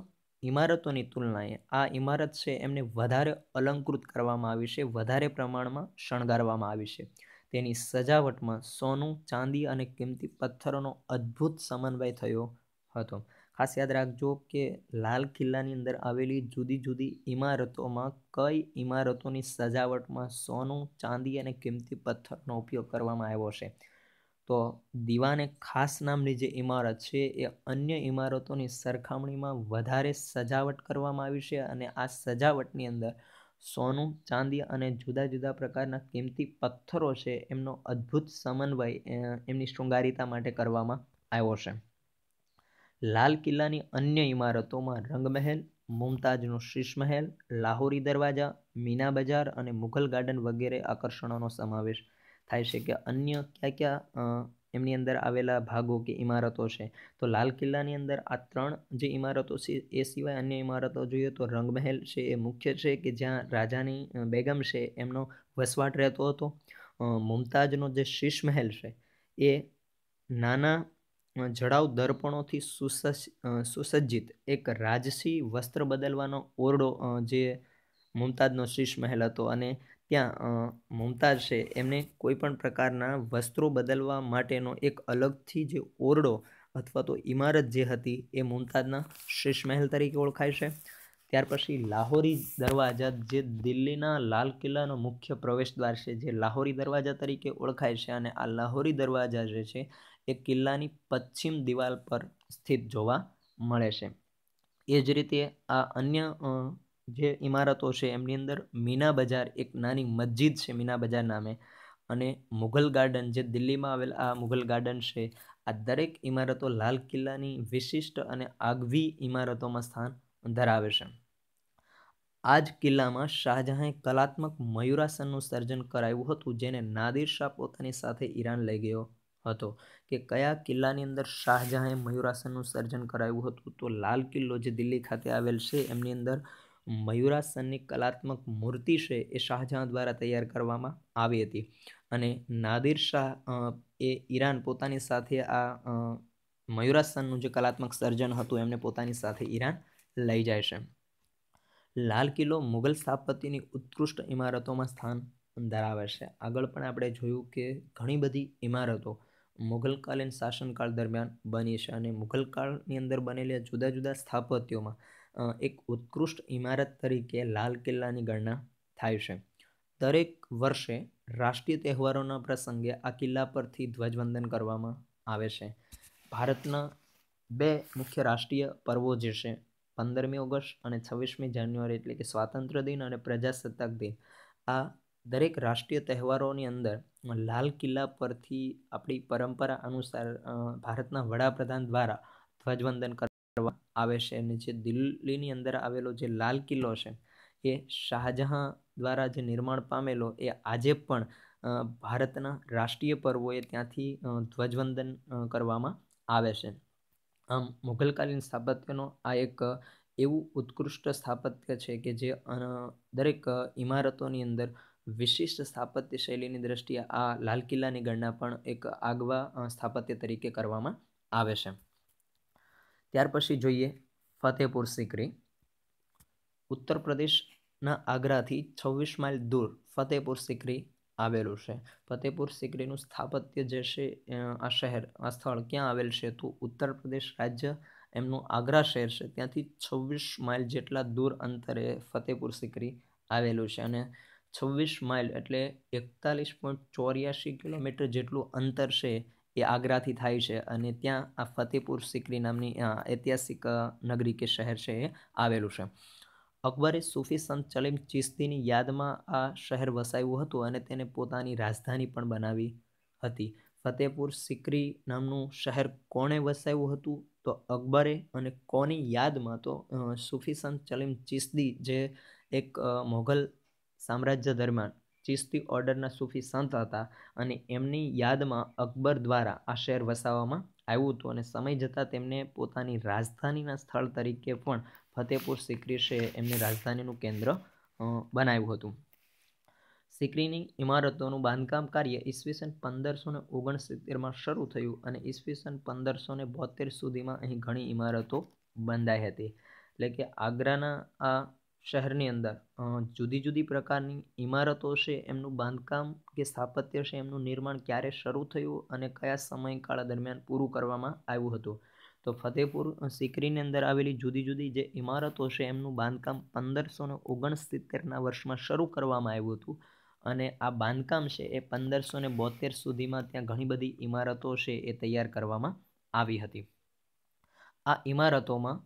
A: ઇમારતોની તુલનાએ આ ઇમારત છે એમને વધારે અલંકૃત કરવામાં આવી છે વધારે પ્રમાણમાં શણગારવામાં આવી છે તેની સજાવટમાં સોનું ચાંદી અને કિંમતી પથ્થરોનો અદ્ભુત સમન્વય થયો હતો ખાસ યાદ રાખજો કે લાલ કિલ્લાની અંદર આવેલી જુદી જુદી ઇમારતોમાં કઈ ઇમારતોની સજાવટમાં સોનું ચાંદી અને કિંમતી પથ્થરનો ઉપયોગ કરવામાં આવ્યો છે તો દીવાને ખાસ નામની જે ઇમારત છે એ અન્ય ઇમારતોની સરખામણીમાં વધારે સજાવટ કરવામાં આવી છે અને આ સજાવટની અંદર સોનું ચાંદી અને જુદા જુદા પ્રકારના કિંમતી પથ્થરો છે એમનો અદ્ભુત સમન્વય એમની શૃંગારિતા માટે કરવામાં આવ્યો છે લાલ કિલ્લાની અન્ય ઇમારતોમાં રંગમહેલ મુમતાજનો શીશમહેલ લાહોરી દરવાજા મીના બજાર અને મુઘલ ગાર્ડન વગેરે આકર્ષણોનો સમાવેશ થાય છે કે અન્ય કયા કયા એમની અંદર આવેલા ભાગો કે ઇમારતો છે તો લાલ કિલ્લાની અંદર આ ત્રણ જે ઇમારતો છે એ સિવાય અન્ય ઇમારતો જોઈએ તો રંગમહેલ છે એ મુખ્ય છે કે જ્યાં રાજાની બેગમ છે એમનો વસવાટ રહેતો હતો મુમતાજનો જે શીશ મહેલ છે એ નાના જડાવ દર્પણોથી સુસજ્જિત એક રાજસી વસ્ત્ર બદલવાનો ઓરડો જે મુમતાજનો શીશ મહેલ હતો અને ત્યાં મુમતાઝ છે એમને કોઈપણ પ્રકારના વસ્ત્રો બદલવા માટેનો એક અલગથી જે ઓરડો અથવા તો ઇમારત જે હતી એ મુમતાજના મુમતાઝના મહેલ તરીકે ઓળખાય છે ત્યાર પછી લાહોરી દરવાજા જે દિલ્હીના લાલ કિલ્લાનો મુખ્ય પ્રવેશદ્વાર છે જે લાહોરી દરવાજા તરીકે ઓળખાય છે અને આ લાહોરી દરવાજા જે છે એ કિલ્લાની પશ્ચિમ દિવાલ પર સ્થિત જોવા મળે છે એ જ રીતે આ અન્ય જે ઇમારતો છે એમની અંદર મીના બજાર એક નાની મસ્જિદ છે મીના બજાર નામે અને મુઘલ ગાર્ડન જે દિલ્હીમાં આવેલ આ મુઘલ ગાર્ડન છે આ દરેક ઇમારતો લાલ કિલ્લાની વિશિષ્ટ અને આગવી ઇમારતોમાં સ્થાન ધરાવે છે આ જ કિલ્લામાં શાહજહાંએ કલાત્મક મયુરાસનનું સર્જન કરાયું હતું જેને નાદિર શાહ પોતાની સાથે ઈરાન લઈ ગયો હતો કે કયા કિલ્લાની અંદર શાહજહાંએ મયુરાસનનું સર્જન કરાયું હતું તો લાલ કિલ્લો જે દિલ્હી ખાતે આવેલ છે એમની અંદર મયુરાસનની કલાત્મક મૂર્તિ છે એ શાહજહાં દ્વારા તૈયાર કરવામાં આવી હતી અને નાદિર શાહ એ ઈરાન પોતાની સાથે આ મયુરાસનનું જે કલાત્મક સર્જન હતું એમને પોતાની સાથે ઈરાન લઈ જાય છે લાલ કિલ્લો મુગલ સ્થાપત્યની ઉત્કૃષ્ટ ઇમારતોમાં સ્થાન ધરાવે છે આગળ પણ આપણે જોયું કે ઘણી બધી ઇમારતો મુઘલકાલીન શાસનકાળ દરમિયાન બની છે અને મુઘલકાળની અંદર બનેલી જુદા જુદા સ્થાપત્યોમાં એક ઉત્કૃષ્ટ ઇમારત તરીકે લાલ કિલ્લાની ગણના થાય છે દરેક વર્ષે રાષ્ટ્રીય તહેવારોના પ્રસંગે આ કિલ્લા પરથી ધ્વજવંદન કરવામાં આવે છે ભારતના બે મુખ્ય રાષ્ટ્રીય પર્વો જે છે પંદરમી ઓગસ્ટ અને છવ્વીસમી જાન્યુઆરી એટલે કે સ્વાતંત્ર્ય દિન અને પ્રજાસત્તાક દિન આ દરેક રાષ્ટ્રીય તહેવારોની અંદર લાલ કિલ્લા પરથી આપણી પરંપરા અનુસાર ભારતના વડાપ્રધાન દ્વારા ધ્વજવંદન કર આવે છે અને જે દિલ્હીની અંદર આવેલો જે લાલ કિલ્લો છે એ શાહજહાં દ્વારા જે નિર્માણ પામેલો એ આજે પણ ભારતના રાષ્ટ્રીય પર્વોએ ત્યાંથી ધ્વજવંદન કરવામાં આવે છે આમ મુઘલકાલીન સ્થાપત્યનો આ એક એવું ઉત્કૃષ્ટ સ્થાપત્ય છે કે જે દરેક ઇમારતોની અંદર વિશિષ્ટ સ્થાપત્ય શૈલીની દ્રષ્ટિએ આ લાલ કિલ્લાની ગણના પણ એક આગવા સ્થાપત્ય તરીકે કરવામાં આવે છે ત્યાર પછી જોઈએ ફતેહપુર સિકરી ઉત્તર પ્રદેશના આગ્રાથી છવ્વીસ માઇલ દૂર ફતેહપુર સિકરી આવેલું છે ફતેહપુર સિકરીનું સ્થાપત્ય જે છે આ શહેર આ સ્થળ ક્યાં આવેલ છે તો ઉત્તર પ્રદેશ રાજ્ય એમનું આગ્રા શહેર છે ત્યાંથી છવ્વીસ માઇલ જેટલા દૂર અંતરે ફતેહપુર સિકરી આવેલું છે અને છવ્વીસ માઇલ એટલે એકતાલીસ પોઈન્ટ ચોર્યાસી કિલોમીટર જેટલું અંતર છે એ આગ્રાથી થાય છે અને ત્યાં આ ફતેપુર સિકરી નામની ઐતિહાસિક નગરી કે શહેર છે એ આવેલું છે અકબરે સૂફી સંત ચલીમ ચિસ્તીની યાદમાં આ શહેર વસાવ્યું હતું અને તેને પોતાની રાજધાની પણ બનાવી હતી ફતેપુર સિકરી નામનું શહેર કોણે વસાવ્યું હતું તો અકબરે અને કોની યાદમાં તો સૂફી સંત ચલીમ ચિસ્તી જે એક મોગલ સામ્રાજ્ય દરમિયાન ચિશ્તી ઓર્ડરના સૂફી સંત હતા અને એમની યાદમાં અકબર દ્વારા આ શહેર વસાવવામાં આવ્યું હતું અને સમય જતાં તેમને પોતાની રાજધાનીના સ્થળ તરીકે પણ ફતેહપુર સિક્રી છે એમને રાજધાનીનું કેન્દ્ર બનાવ્યું હતું સિક્રીની ઇમારતોનું બાંધકામ કાર્ય ઈસવીસન પંદરસો ને ઓગણસિત્તેરમાં શરૂ થયું અને ઈસવીસન પંદરસો ને બોતેર સુધીમાં અહીં ઘણી ઇમારતો બંધાઈ હતી એટલે કે આગ્રાના આ શહેરની અંદર જુદી જુદી પ્રકારની ઇમારતો છે એમનું બાંધકામ કે સ્થાપત્ય છે એમનું નિર્માણ ક્યારે શરૂ થયું અને કયા સમયગાળા દરમિયાન પૂરું કરવામાં આવ્યું હતું તો ફતેહપુર સિકરીની અંદર આવેલી જુદી જુદી જે ઇમારતો છે એમનું બાંધકામ પંદરસો ને ઓગણસિત્તેરના વર્ષમાં શરૂ કરવામાં આવ્યું હતું અને આ બાંધકામ છે એ પંદરસો ને બોતેર સુધીમાં ત્યાં ઘણી બધી ઇમારતો છે એ તૈયાર કરવામાં આવી હતી આ ઇમારતોમાં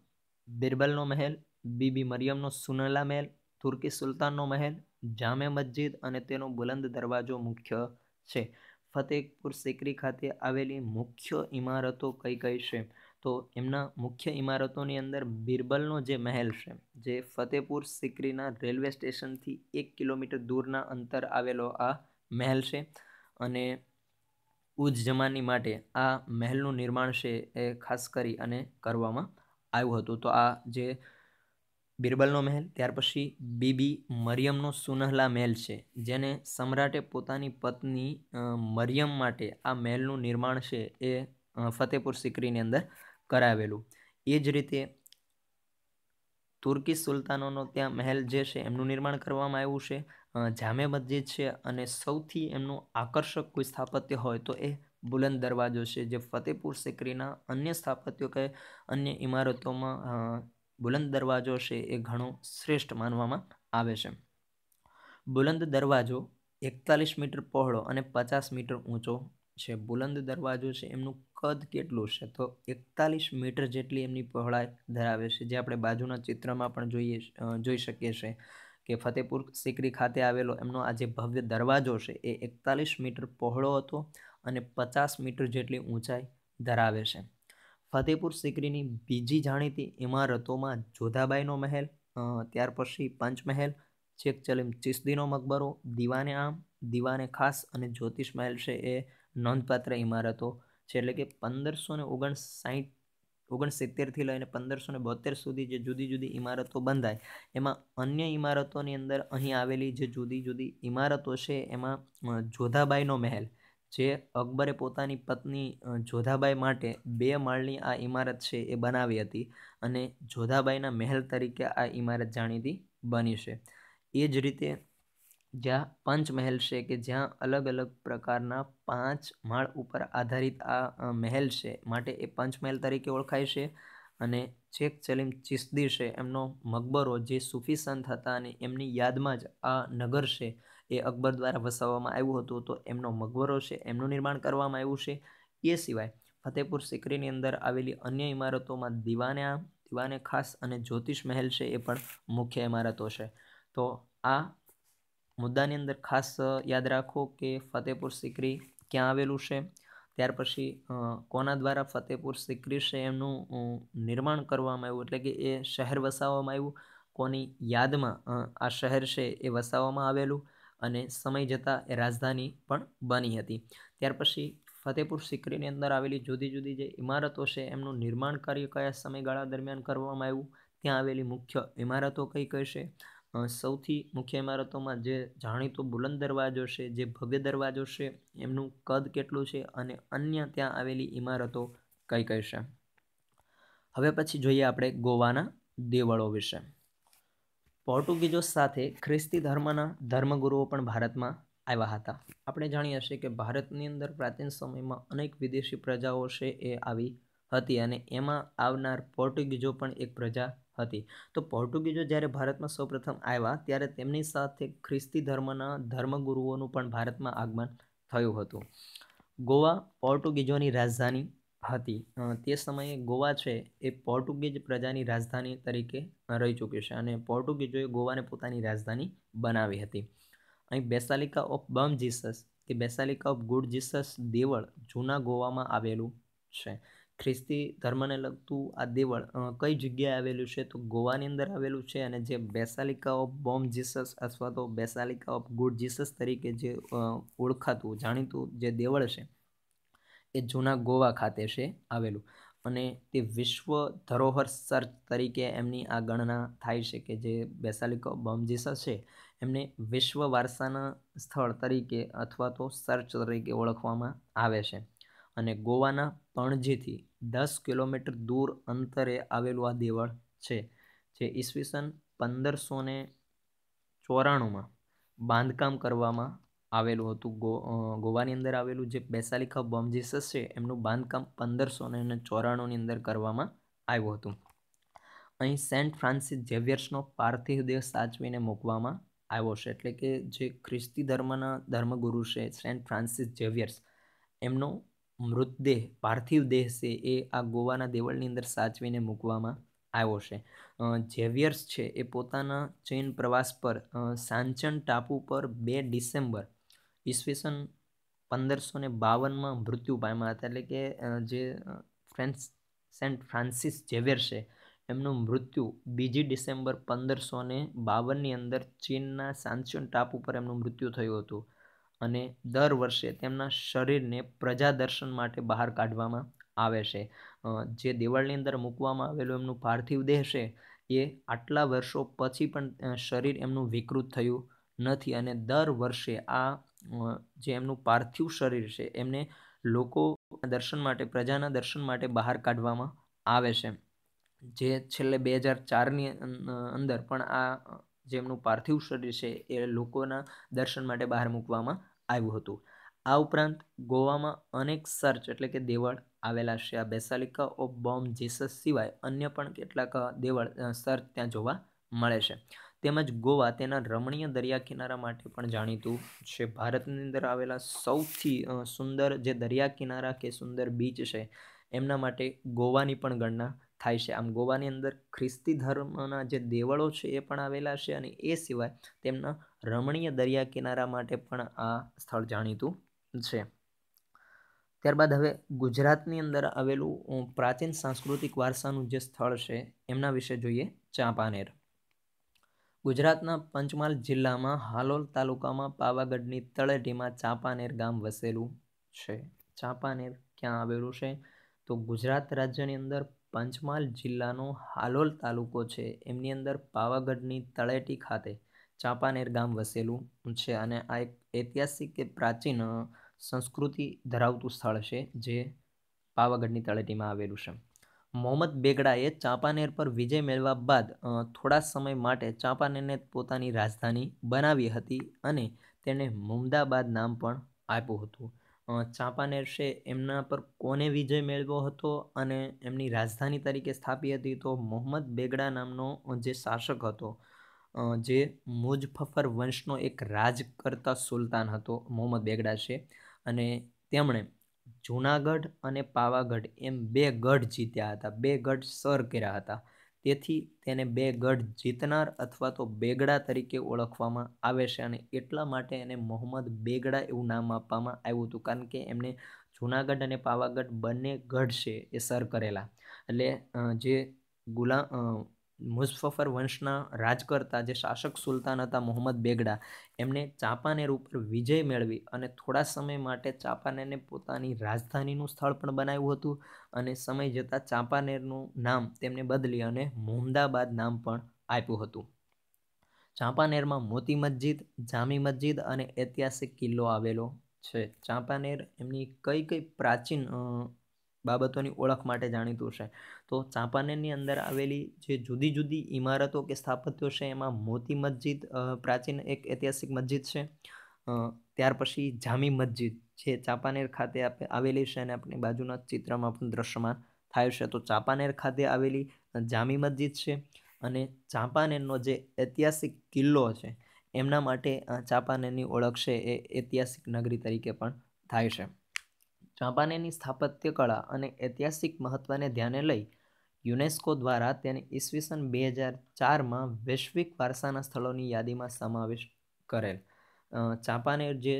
A: બિરબલનો મહેલ બીબી મરિયમનો સુનલા મહેલ તુર્કી સુલતાનનો મહેલ જામે મસ્જિદ અને તેનો બુલંદ દરવાજો મુખ્ય છે ફતેહપુર સિકરી ખાતે આવેલી મુખ્ય ઇમારતો કઈ કઈ છે તો એમના મુખ્ય ઇમારતોની અંદર બિરબલનો જે મહેલ છે જે ફતેહપુર સિકરીના રેલવે સ્ટેશનથી એક કિલોમીટર દૂરના અંતર આવેલો આ મહેલ છે અને ઉજ જમાની માટે આ મહેલનું નિર્માણ છે એ ખાસ કરી અને કરવામાં આવ્યું હતું તો આ જે બિરબલનો મહેલ ત્યાર પછી બીબી મરિયમનો સુનહલા મહેલ છે જેને સમ્રાટે પોતાની પત્ની મરિયમ માટે આ મહેલનું નિર્માણ છે એ ફતેહપુર સિકરીની અંદર કરાવેલું એ જ રીતે તુર્કી સુલતાનોનો ત્યાં મહેલ જે છે એમનું નિર્માણ કરવામાં આવ્યું છે જામે મસ્જિદ છે અને સૌથી એમનું આકર્ષક કોઈ સ્થાપત્ય હોય તો એ બુલંદ દરવાજો છે જે ફતેહપુર સિકરીના અન્ય સ્થાપત્યો કે અન્ય ઇમારતોમાં બુલંદ દરવાજો છે એ ઘણો શ્રેષ્ઠ માનવામાં આવે છે બુલંદ દરવાજો એકતાલીસ મીટર પહોળો અને પચાસ મીટર ઊંચો છે બુલંદ દરવાજો છે એમનું કદ કેટલું છે તો એકતાલીસ મીટર જેટલી એમની પહોળાઈ ધરાવે છે જે આપણે બાજુના ચિત્રમાં પણ જોઈએ જોઈ શકીએ છીએ કે ફતેપુર સિકરી ખાતે આવેલો એમનો આ જે ભવ્ય દરવાજો છે એ એકતાલીસ મીટર પહોળો હતો અને પચાસ મીટર જેટલી ઊંચાઈ ધરાવે છે ફતેપુર સિકરીની બીજી જાણીતી ઇમારતોમાં જોધાબાઈનો મહેલ ત્યાર પછી પંચમહેલ ચેક ચલીમ ચિસ્દીનો મકબરો દીવાને આમ દીવાને ખાસ અને જ્યોતિષ મહેલ છે એ નોંધપાત્ર ઇમારતો છે એટલે કે પંદરસો ને ઓગણસાઠ ઓગણસિત્તેરથી લઈને પંદરસો ને બોતેર સુધી જે જુદી જુદી ઇમારતો બંધાય એમાં અન્ય ઇમારતોની અંદર અહીં આવેલી જે જુદી જુદી ઇમારતો છે એમાં જોધાબાઈનો મહેલ જે અકબરે પોતાની પત્ની જોધાબાઈ માટે બે માળની આ ઇમારત છે એ બનાવી હતી અને જોધાબાઈના મહેલ તરીકે આ ઇમારત જાણીતી બની છે એ જ રીતે જ્યાં પંચમહેલ છે કે જ્યાં અલગ અલગ પ્રકારના પાંચ માળ ઉપર આધારિત આ મહેલ છે માટે એ પંચમહેલ તરીકે ઓળખાય છે અને શેખ સલીમ ચિસ્દી છે એમનો મકબરો જે સૂફી સંત હતા અને એમની યાદમાં જ આ નગર છે એ અકબર દ્વારા વસાવવામાં આવ્યું હતું તો એમનો મગવરો છે એમનું નિર્માણ કરવામાં આવ્યું છે એ સિવાય ફતેહપુર સિકરીની અંદર આવેલી અન્ય ઇમારતોમાં દિવાના દિવાને ખાસ અને જ્યોતિષ મહેલ છે એ પણ મુખ્ય ઇમારતો છે તો આ મુદ્દાની અંદર ખાસ યાદ રાખો કે ફતેહપુર સિકરી ક્યાં આવેલું છે ત્યાર પછી કોના દ્વારા ફતેહપુર સિકરી છે એમનું નિર્માણ કરવામાં આવ્યું એટલે કે એ શહેર વસાવવામાં આવ્યું કોની યાદમાં આ શહેર છે એ વસાવવામાં આવેલું અને સમય જતાં એ રાજધાની પણ બની હતી ત્યાર પછી ફતેપુર સિકરીની અંદર આવેલી જુદી જુદી જે ઇમારતો છે એમનું નિર્માણ કાર્ય કયા સમયગાળા દરમિયાન કરવામાં આવ્યું ત્યાં આવેલી મુખ્ય ઇમારતો કઈ કઈ છે સૌથી મુખ્ય ઇમારતોમાં જે જાણીતો બુલંદ દરવાજો છે જે ભવ્ય દરવાજો છે એમનું કદ કેટલું છે અને અન્ય ત્યાં આવેલી ઇમારતો કઈ કઈ છે હવે પછી જોઈએ આપણે ગોવાના દેવળો વિશે પોર્ટુગીઝો સાથે ખ્રિસ્તી ધર્મના ધર્મગુરુઓ પણ ભારતમાં આવ્યા હતા આપણે જાણીએ છીએ કે ભારતની અંદર પ્રાચીન સમયમાં અનેક વિદેશી પ્રજાઓ છે એ આવી હતી અને એમાં આવનાર પોર્ટુગીઝો પણ એક પ્રજા હતી તો પોર્ટુગીઝો જ્યારે ભારતમાં સૌપ્રથમ આવ્યા ત્યારે તેમની સાથે ખ્રિસ્તી ધર્મના ધર્મગુરુઓનું પણ ભારતમાં આગમન થયું હતું ગોવા પોર્ટુગીઝોની રાજધાની હતી તે સમયે ગોવા છે એ પોર્ટુગીઝ પ્રજાની રાજધાની તરીકે રહી ચૂક્યું છે અને પોર્ટુગીઝોએ ગોવાને પોતાની રાજધાની બનાવી હતી અહીં બેસાલિકા ઓફ બમ જીસસ કે બેસાલિકા ઓફ ગુડ જીસસ દેવળ જૂના ગોવામાં આવેલું છે ખ્રિસ્તી ધર્મને લગતું આ દેવળ કઈ જગ્યાએ આવેલું છે તો ગોવાની અંદર આવેલું છે અને જે બેસાલિકા ઓફ બોમ જીસસ અથવા તો બેસાલિકા ઓફ ગુડ જીસસ તરીકે જે ઓળખાતું જાણીતું જે દેવળ છે એ જૂના ગોવા ખાતે છે આવેલું અને તે વિશ્વ ધરોહર સર્ચ તરીકે એમની આ ગણના થાય છે કે જે બેસાલિકો બમજીસા છે એમને વિશ્વ વારસાના સ્થળ તરીકે અથવા તો સર્ચ તરીકે ઓળખવામાં આવે છે અને ગોવાના પણજીથી દસ કિલોમીટર દૂર અંતરે આવેલું આ દેવળ છે જે ઈસવીસન પંદરસો ને ચોરાણુંમાં બાંધકામ કરવામાં આવેલું હતું ગો ગોવાની અંદર આવેલું જે બેસાલિકા બોમ્બ જીસસ છે એમનું બાંધકામ પંદરસો ને ચોરાણુંની અંદર કરવામાં આવ્યું હતું અહીં સેન્ટ ફ્રાન્સિસ ઝેવિયર્સનો પાર્થિવ દેહ સાચવીને મૂકવામાં આવ્યો છે એટલે કે જે ખ્રિસ્તી ધર્મના ધર્મગુરુ છે સેન્ટ ફ્રાન્સિસ ઝેવિયર્સ એમનો મૃતદેહ પાર્થિવ દેહ છે એ આ ગોવાના દેવળની અંદર સાચવીને મૂકવામાં આવ્યો છે ઝેવિયર્સ છે એ પોતાના ચીન પ્રવાસ પર સાંચન ટાપુ પર બે ડિસેમ્બર ઈસવીસન પંદરસો ને બાવનમાં મૃત્યુ પામ્યા હતા એટલે કે જે ફ્રેન્ચ સેન્ટ ફ્રાન્સિસ ઝેવિયર છે એમનું મૃત્યુ બીજી ડિસેમ્બર પંદરસો ને બાવનની અંદર ચીનના સાંચોન ટાપ ઉપર એમનું મૃત્યુ થયું હતું અને દર વર્ષે તેમના શરીરને પ્રજા દર્શન માટે બહાર કાઢવામાં આવે છે જે દેવળની અંદર મૂકવામાં આવેલું એમનું પાર્થિવ દેહ છે એ આટલા વર્ષો પછી પણ શરીર એમનું વિકૃત થયું નથી અને દર વર્ષે આ જે એમનું પાર્થિવ શરીર છે એમને લોકો દર્શન માટે પ્રજાના દર્શન માટે બહાર કાઢવામાં આવે છે જે છેલ્લે બે હજાર ચારની અંદર પણ આ જે એમનું પાર્થિવ શરીર છે એ લોકોના દર્શન માટે બહાર મૂકવામાં આવ્યું હતું આ ઉપરાંત ગોવામાં અનેક સર્ચ એટલે કે દેવળ આવેલા છે આ બેસાલિકા ઓફ બોમ્બ જીસસ સિવાય અન્ય પણ કેટલાક દેવળ સર્ચ ત્યાં જોવા મળે છે તેમજ ગોવા તેના રમણીય દરિયા કિનારા માટે પણ જાણીતું છે ભારતની અંદર આવેલા સૌથી સુંદર જે દરિયા કિનારા કે સુંદર બીચ છે એમના માટે ગોવાની પણ ગણના થાય છે આમ ગોવાની અંદર ખ્રિસ્તી ધર્મના જે દેવળો છે એ પણ આવેલા છે અને એ સિવાય તેમના રમણીય દરિયા કિનારા માટે પણ આ સ્થળ જાણીતું છે ત્યારબાદ હવે ગુજરાતની અંદર આવેલું પ્રાચીન સાંસ્કૃતિક વારસાનું જે સ્થળ છે એમના વિશે જોઈએ ચાંપાનેર ગુજરાતના પંચમહાલ જિલ્લામાં હાલોલ તાલુકામાં પાવાગઢની તળેટીમાં ચાંપાનેર ગામ વસેલું છે ચાંપાનેર ક્યાં આવેલું છે તો ગુજરાત રાજ્યની અંદર પંચમહાલ જિલ્લાનો હાલોલ તાલુકો છે એમની અંદર પાવાગઢની તળેટી ખાતે ચાંપાનેર ગામ વસેલું છે અને આ એક ઐતિહાસિક કે પ્રાચીન સંસ્કૃતિ ધરાવતું સ્થળ છે જે પાવાગઢની તળેટીમાં આવેલું છે મોહમ્મદ બેગડાએ ચાંપાનેર પર વિજય મેળવા બાદ થોડા સમય માટે ચાંપાનેરને પોતાની રાજધાની બનાવી હતી અને તેણે મુમદાબાદ નામ પણ આપ્યું હતું ચાંપાનેર છે એમના પર કોને વિજય મેળવ્યો હતો અને એમની રાજધાની તરીકે સ્થાપી હતી તો મોહમ્મદ બેગડા નામનો જે શાસક હતો જે મુજફફર વંશનો એક રાજ કરતા સુલતાન હતો મોહમ્મદ બેગડા છે અને તેમણે જુનાગઢ અને પાવાગઢ એમ બે ગઢ જીત્યા હતા બે ગઢ સર કર્યા હતા તેથી તેને બે ગઢ જીતનાર અથવા તો બેગડા તરીકે ઓળખવામાં આવે છે અને એટલા માટે એને મોહમ્મદ બેગડા એવું નામ આપવામાં આવ્યું હતું કારણ કે એમને જુનાગઢ અને પાવાગઢ બંને ગઢ છે એ સર કરેલા એટલે જે ગુલા મુઝફફર વંશના રાજકર્તા જે શાસક સુલતાન હતા મોહમ્મદ બેગડા એમને ચાંપાનેર ઉપર વિજય મેળવી અને થોડા સમય માટે ચાંપાનેરને પોતાની રાજધાનીનું સ્થળ પણ બનાવ્યું હતું અને સમય જતાં ચાંપાનેરનું નામ તેમને બદલી અને મોહમદાબાદ નામ પણ આપ્યું હતું ચાંપાનેરમાં મોતી મસ્જિદ જામી મસ્જિદ અને ઐતિહાસિક કિલ્લો આવેલો છે ચાંપાનેર એમની કઈ કઈ પ્રાચીન બાબતોની ઓળખ માટે જાણીતું છે તો ચાંપાનેરની અંદર આવેલી જે જુદી જુદી ઇમારતો કે સ્થાપત્યો છે એમાં મોતી મસ્જિદ પ્રાચીન એક ઐતિહાસિક મસ્જિદ છે ત્યાર પછી જામી મસ્જિદ જે ચાંપાનેર ખાતે આવેલી છે અને આપણી બાજુના ચિત્રમાં પણ દ્રશ્યમાન થાય છે તો ચાંપાનેર ખાતે આવેલી જામી મસ્જિદ છે અને ચાંપાનેરનો જે ઐતિહાસિક કિલ્લો છે એમના માટે ચાંપાનેરની ઓળખ છે એ ઐતિહાસિક નગરી તરીકે પણ થાય છે ચાંપાનેરની સ્થાપત્ય કળા અને ઐતિહાસિક મહત્ત્વને ધ્યાને લઈ યુનેસ્કો દ્વારા તેને ઈસવીસન બે હજાર ચારમાં વૈશ્વિક વારસાના સ્થળોની યાદીમાં સમાવેશ કરેલ ચાંપાનેર જે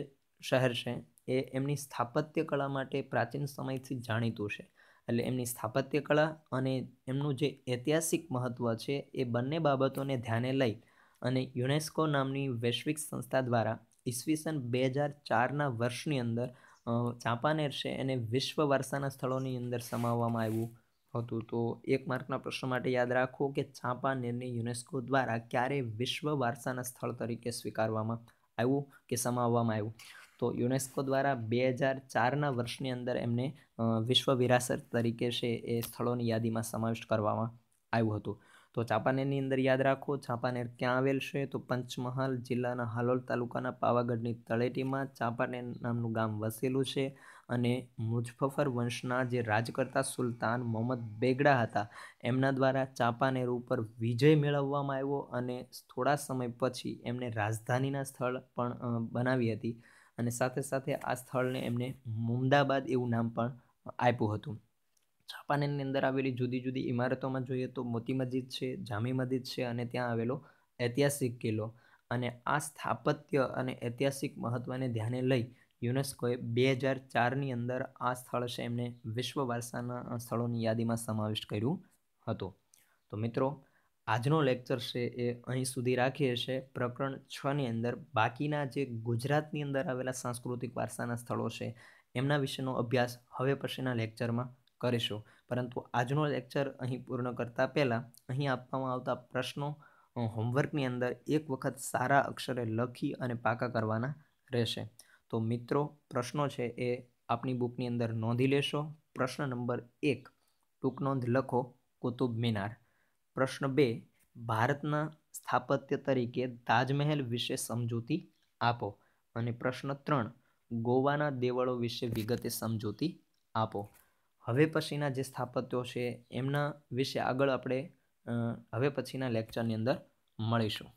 A: શહેર છે એ એમની સ્થાપત્ય કળા માટે પ્રાચીન સમયથી જાણીતું છે એટલે એમની સ્થાપત્ય કળા અને એમનું જે ઐતિહાસિક મહત્ત્વ છે એ બંને બાબતોને ધ્યાને લઈ અને યુનેસ્કો નામની વૈશ્વિક સંસ્થા દ્વારા ઈસવીસન બે હજાર ચારના વર્ષની અંદર ચાંપાનેર છે એને વિશ્વ વારસાના સ્થળોની અંદર સમાવવામાં આવ્યું હતું તો એક માર્કના પ્રશ્ન માટે યાદ રાખો કે ચાંપાનેરને યુનેસ્કો દ્વારા ક્યારે વિશ્વ વારસાના સ્થળ તરીકે સ્વીકારવામાં આવ્યું કે સમાવવામાં આવ્યું તો યુનેસ્કો દ્વારા બે હજાર ચારના વર્ષની અંદર એમને વિશ્વ વિરાસત તરીકે છે એ સ્થળોની યાદીમાં સમાવિષ્ટ કરવામાં આવ્યું હતું તો ચાંપાનેરની અંદર યાદ રાખો ચાંપાનેર ક્યાં આવેલ છે તો પંચમહાલ જિલ્લાના હાલોલ તાલુકાના પાવાગઢની તળેટીમાં ચાંપાનેર નામનું ગામ વસેલું છે અને મુજફફર વંશના જે રાજકર્તા સુલતાન મોહમ્મદ બેગડા હતા એમના દ્વારા ચાંપાનેર ઉપર વિજય મેળવવામાં આવ્યો અને થોડા સમય પછી એમને રાજધાનીના સ્થળ પણ બનાવી હતી અને સાથે સાથે આ સ્થળને એમને મુમદાબાદ એવું નામ પણ આપ્યું હતું જાપાનની અંદર આવેલી જુદી જુદી ઇમારતોમાં જોઈએ તો મોતી મસ્જિદ છે જામી મસ્જિદ છે અને ત્યાં આવેલો ઐતિહાસિક કિલ્લો અને આ સ્થાપત્ય અને ઐતિહાસિક મહત્ત્વને ધ્યાને લઈ યુનેસ્કોએ બે હજાર ચારની અંદર આ સ્થળ છે એમને વિશ્વ વારસાના સ્થળોની યાદીમાં સમાવિષ્ટ કર્યું હતું તો મિત્રો આજનો લેક્ચર છે એ અહીં સુધી રાખીએ છે પ્રકરણ છની અંદર બાકીના જે ગુજરાતની અંદર આવેલા સાંસ્કૃતિક વારસાના સ્થળો છે એમના વિશેનો અભ્યાસ હવે પછીના લેક્ચરમાં કરીશું પરંતુ આજનો લેક્ચર અહીં પૂર્ણ કરતાં પહેલાં અહીં આપવામાં આવતા પ્રશ્નો હોમવર્કની અંદર એક વખત સારા અક્ષરે લખી અને પાકા કરવાના રહેશે તો મિત્રો પ્રશ્નો છે એ આપણી બુકની અંદર નોંધી લેશો પ્રશ્ન નંબર એક ટૂંક નોંધ લખો કુતુબ મિનાર પ્રશ્ન બે ભારતના સ્થાપત્ય તરીકે તાજમહેલ વિશે સમજૂતી આપો અને પ્રશ્ન ત્રણ ગોવાના દેવળો વિશે વિગતે સમજૂતી આપો હવે પછીના જે સ્થાપત્યો છે એમના વિશે આગળ આપણે હવે પછીના લેક્ચરની અંદર મળીશું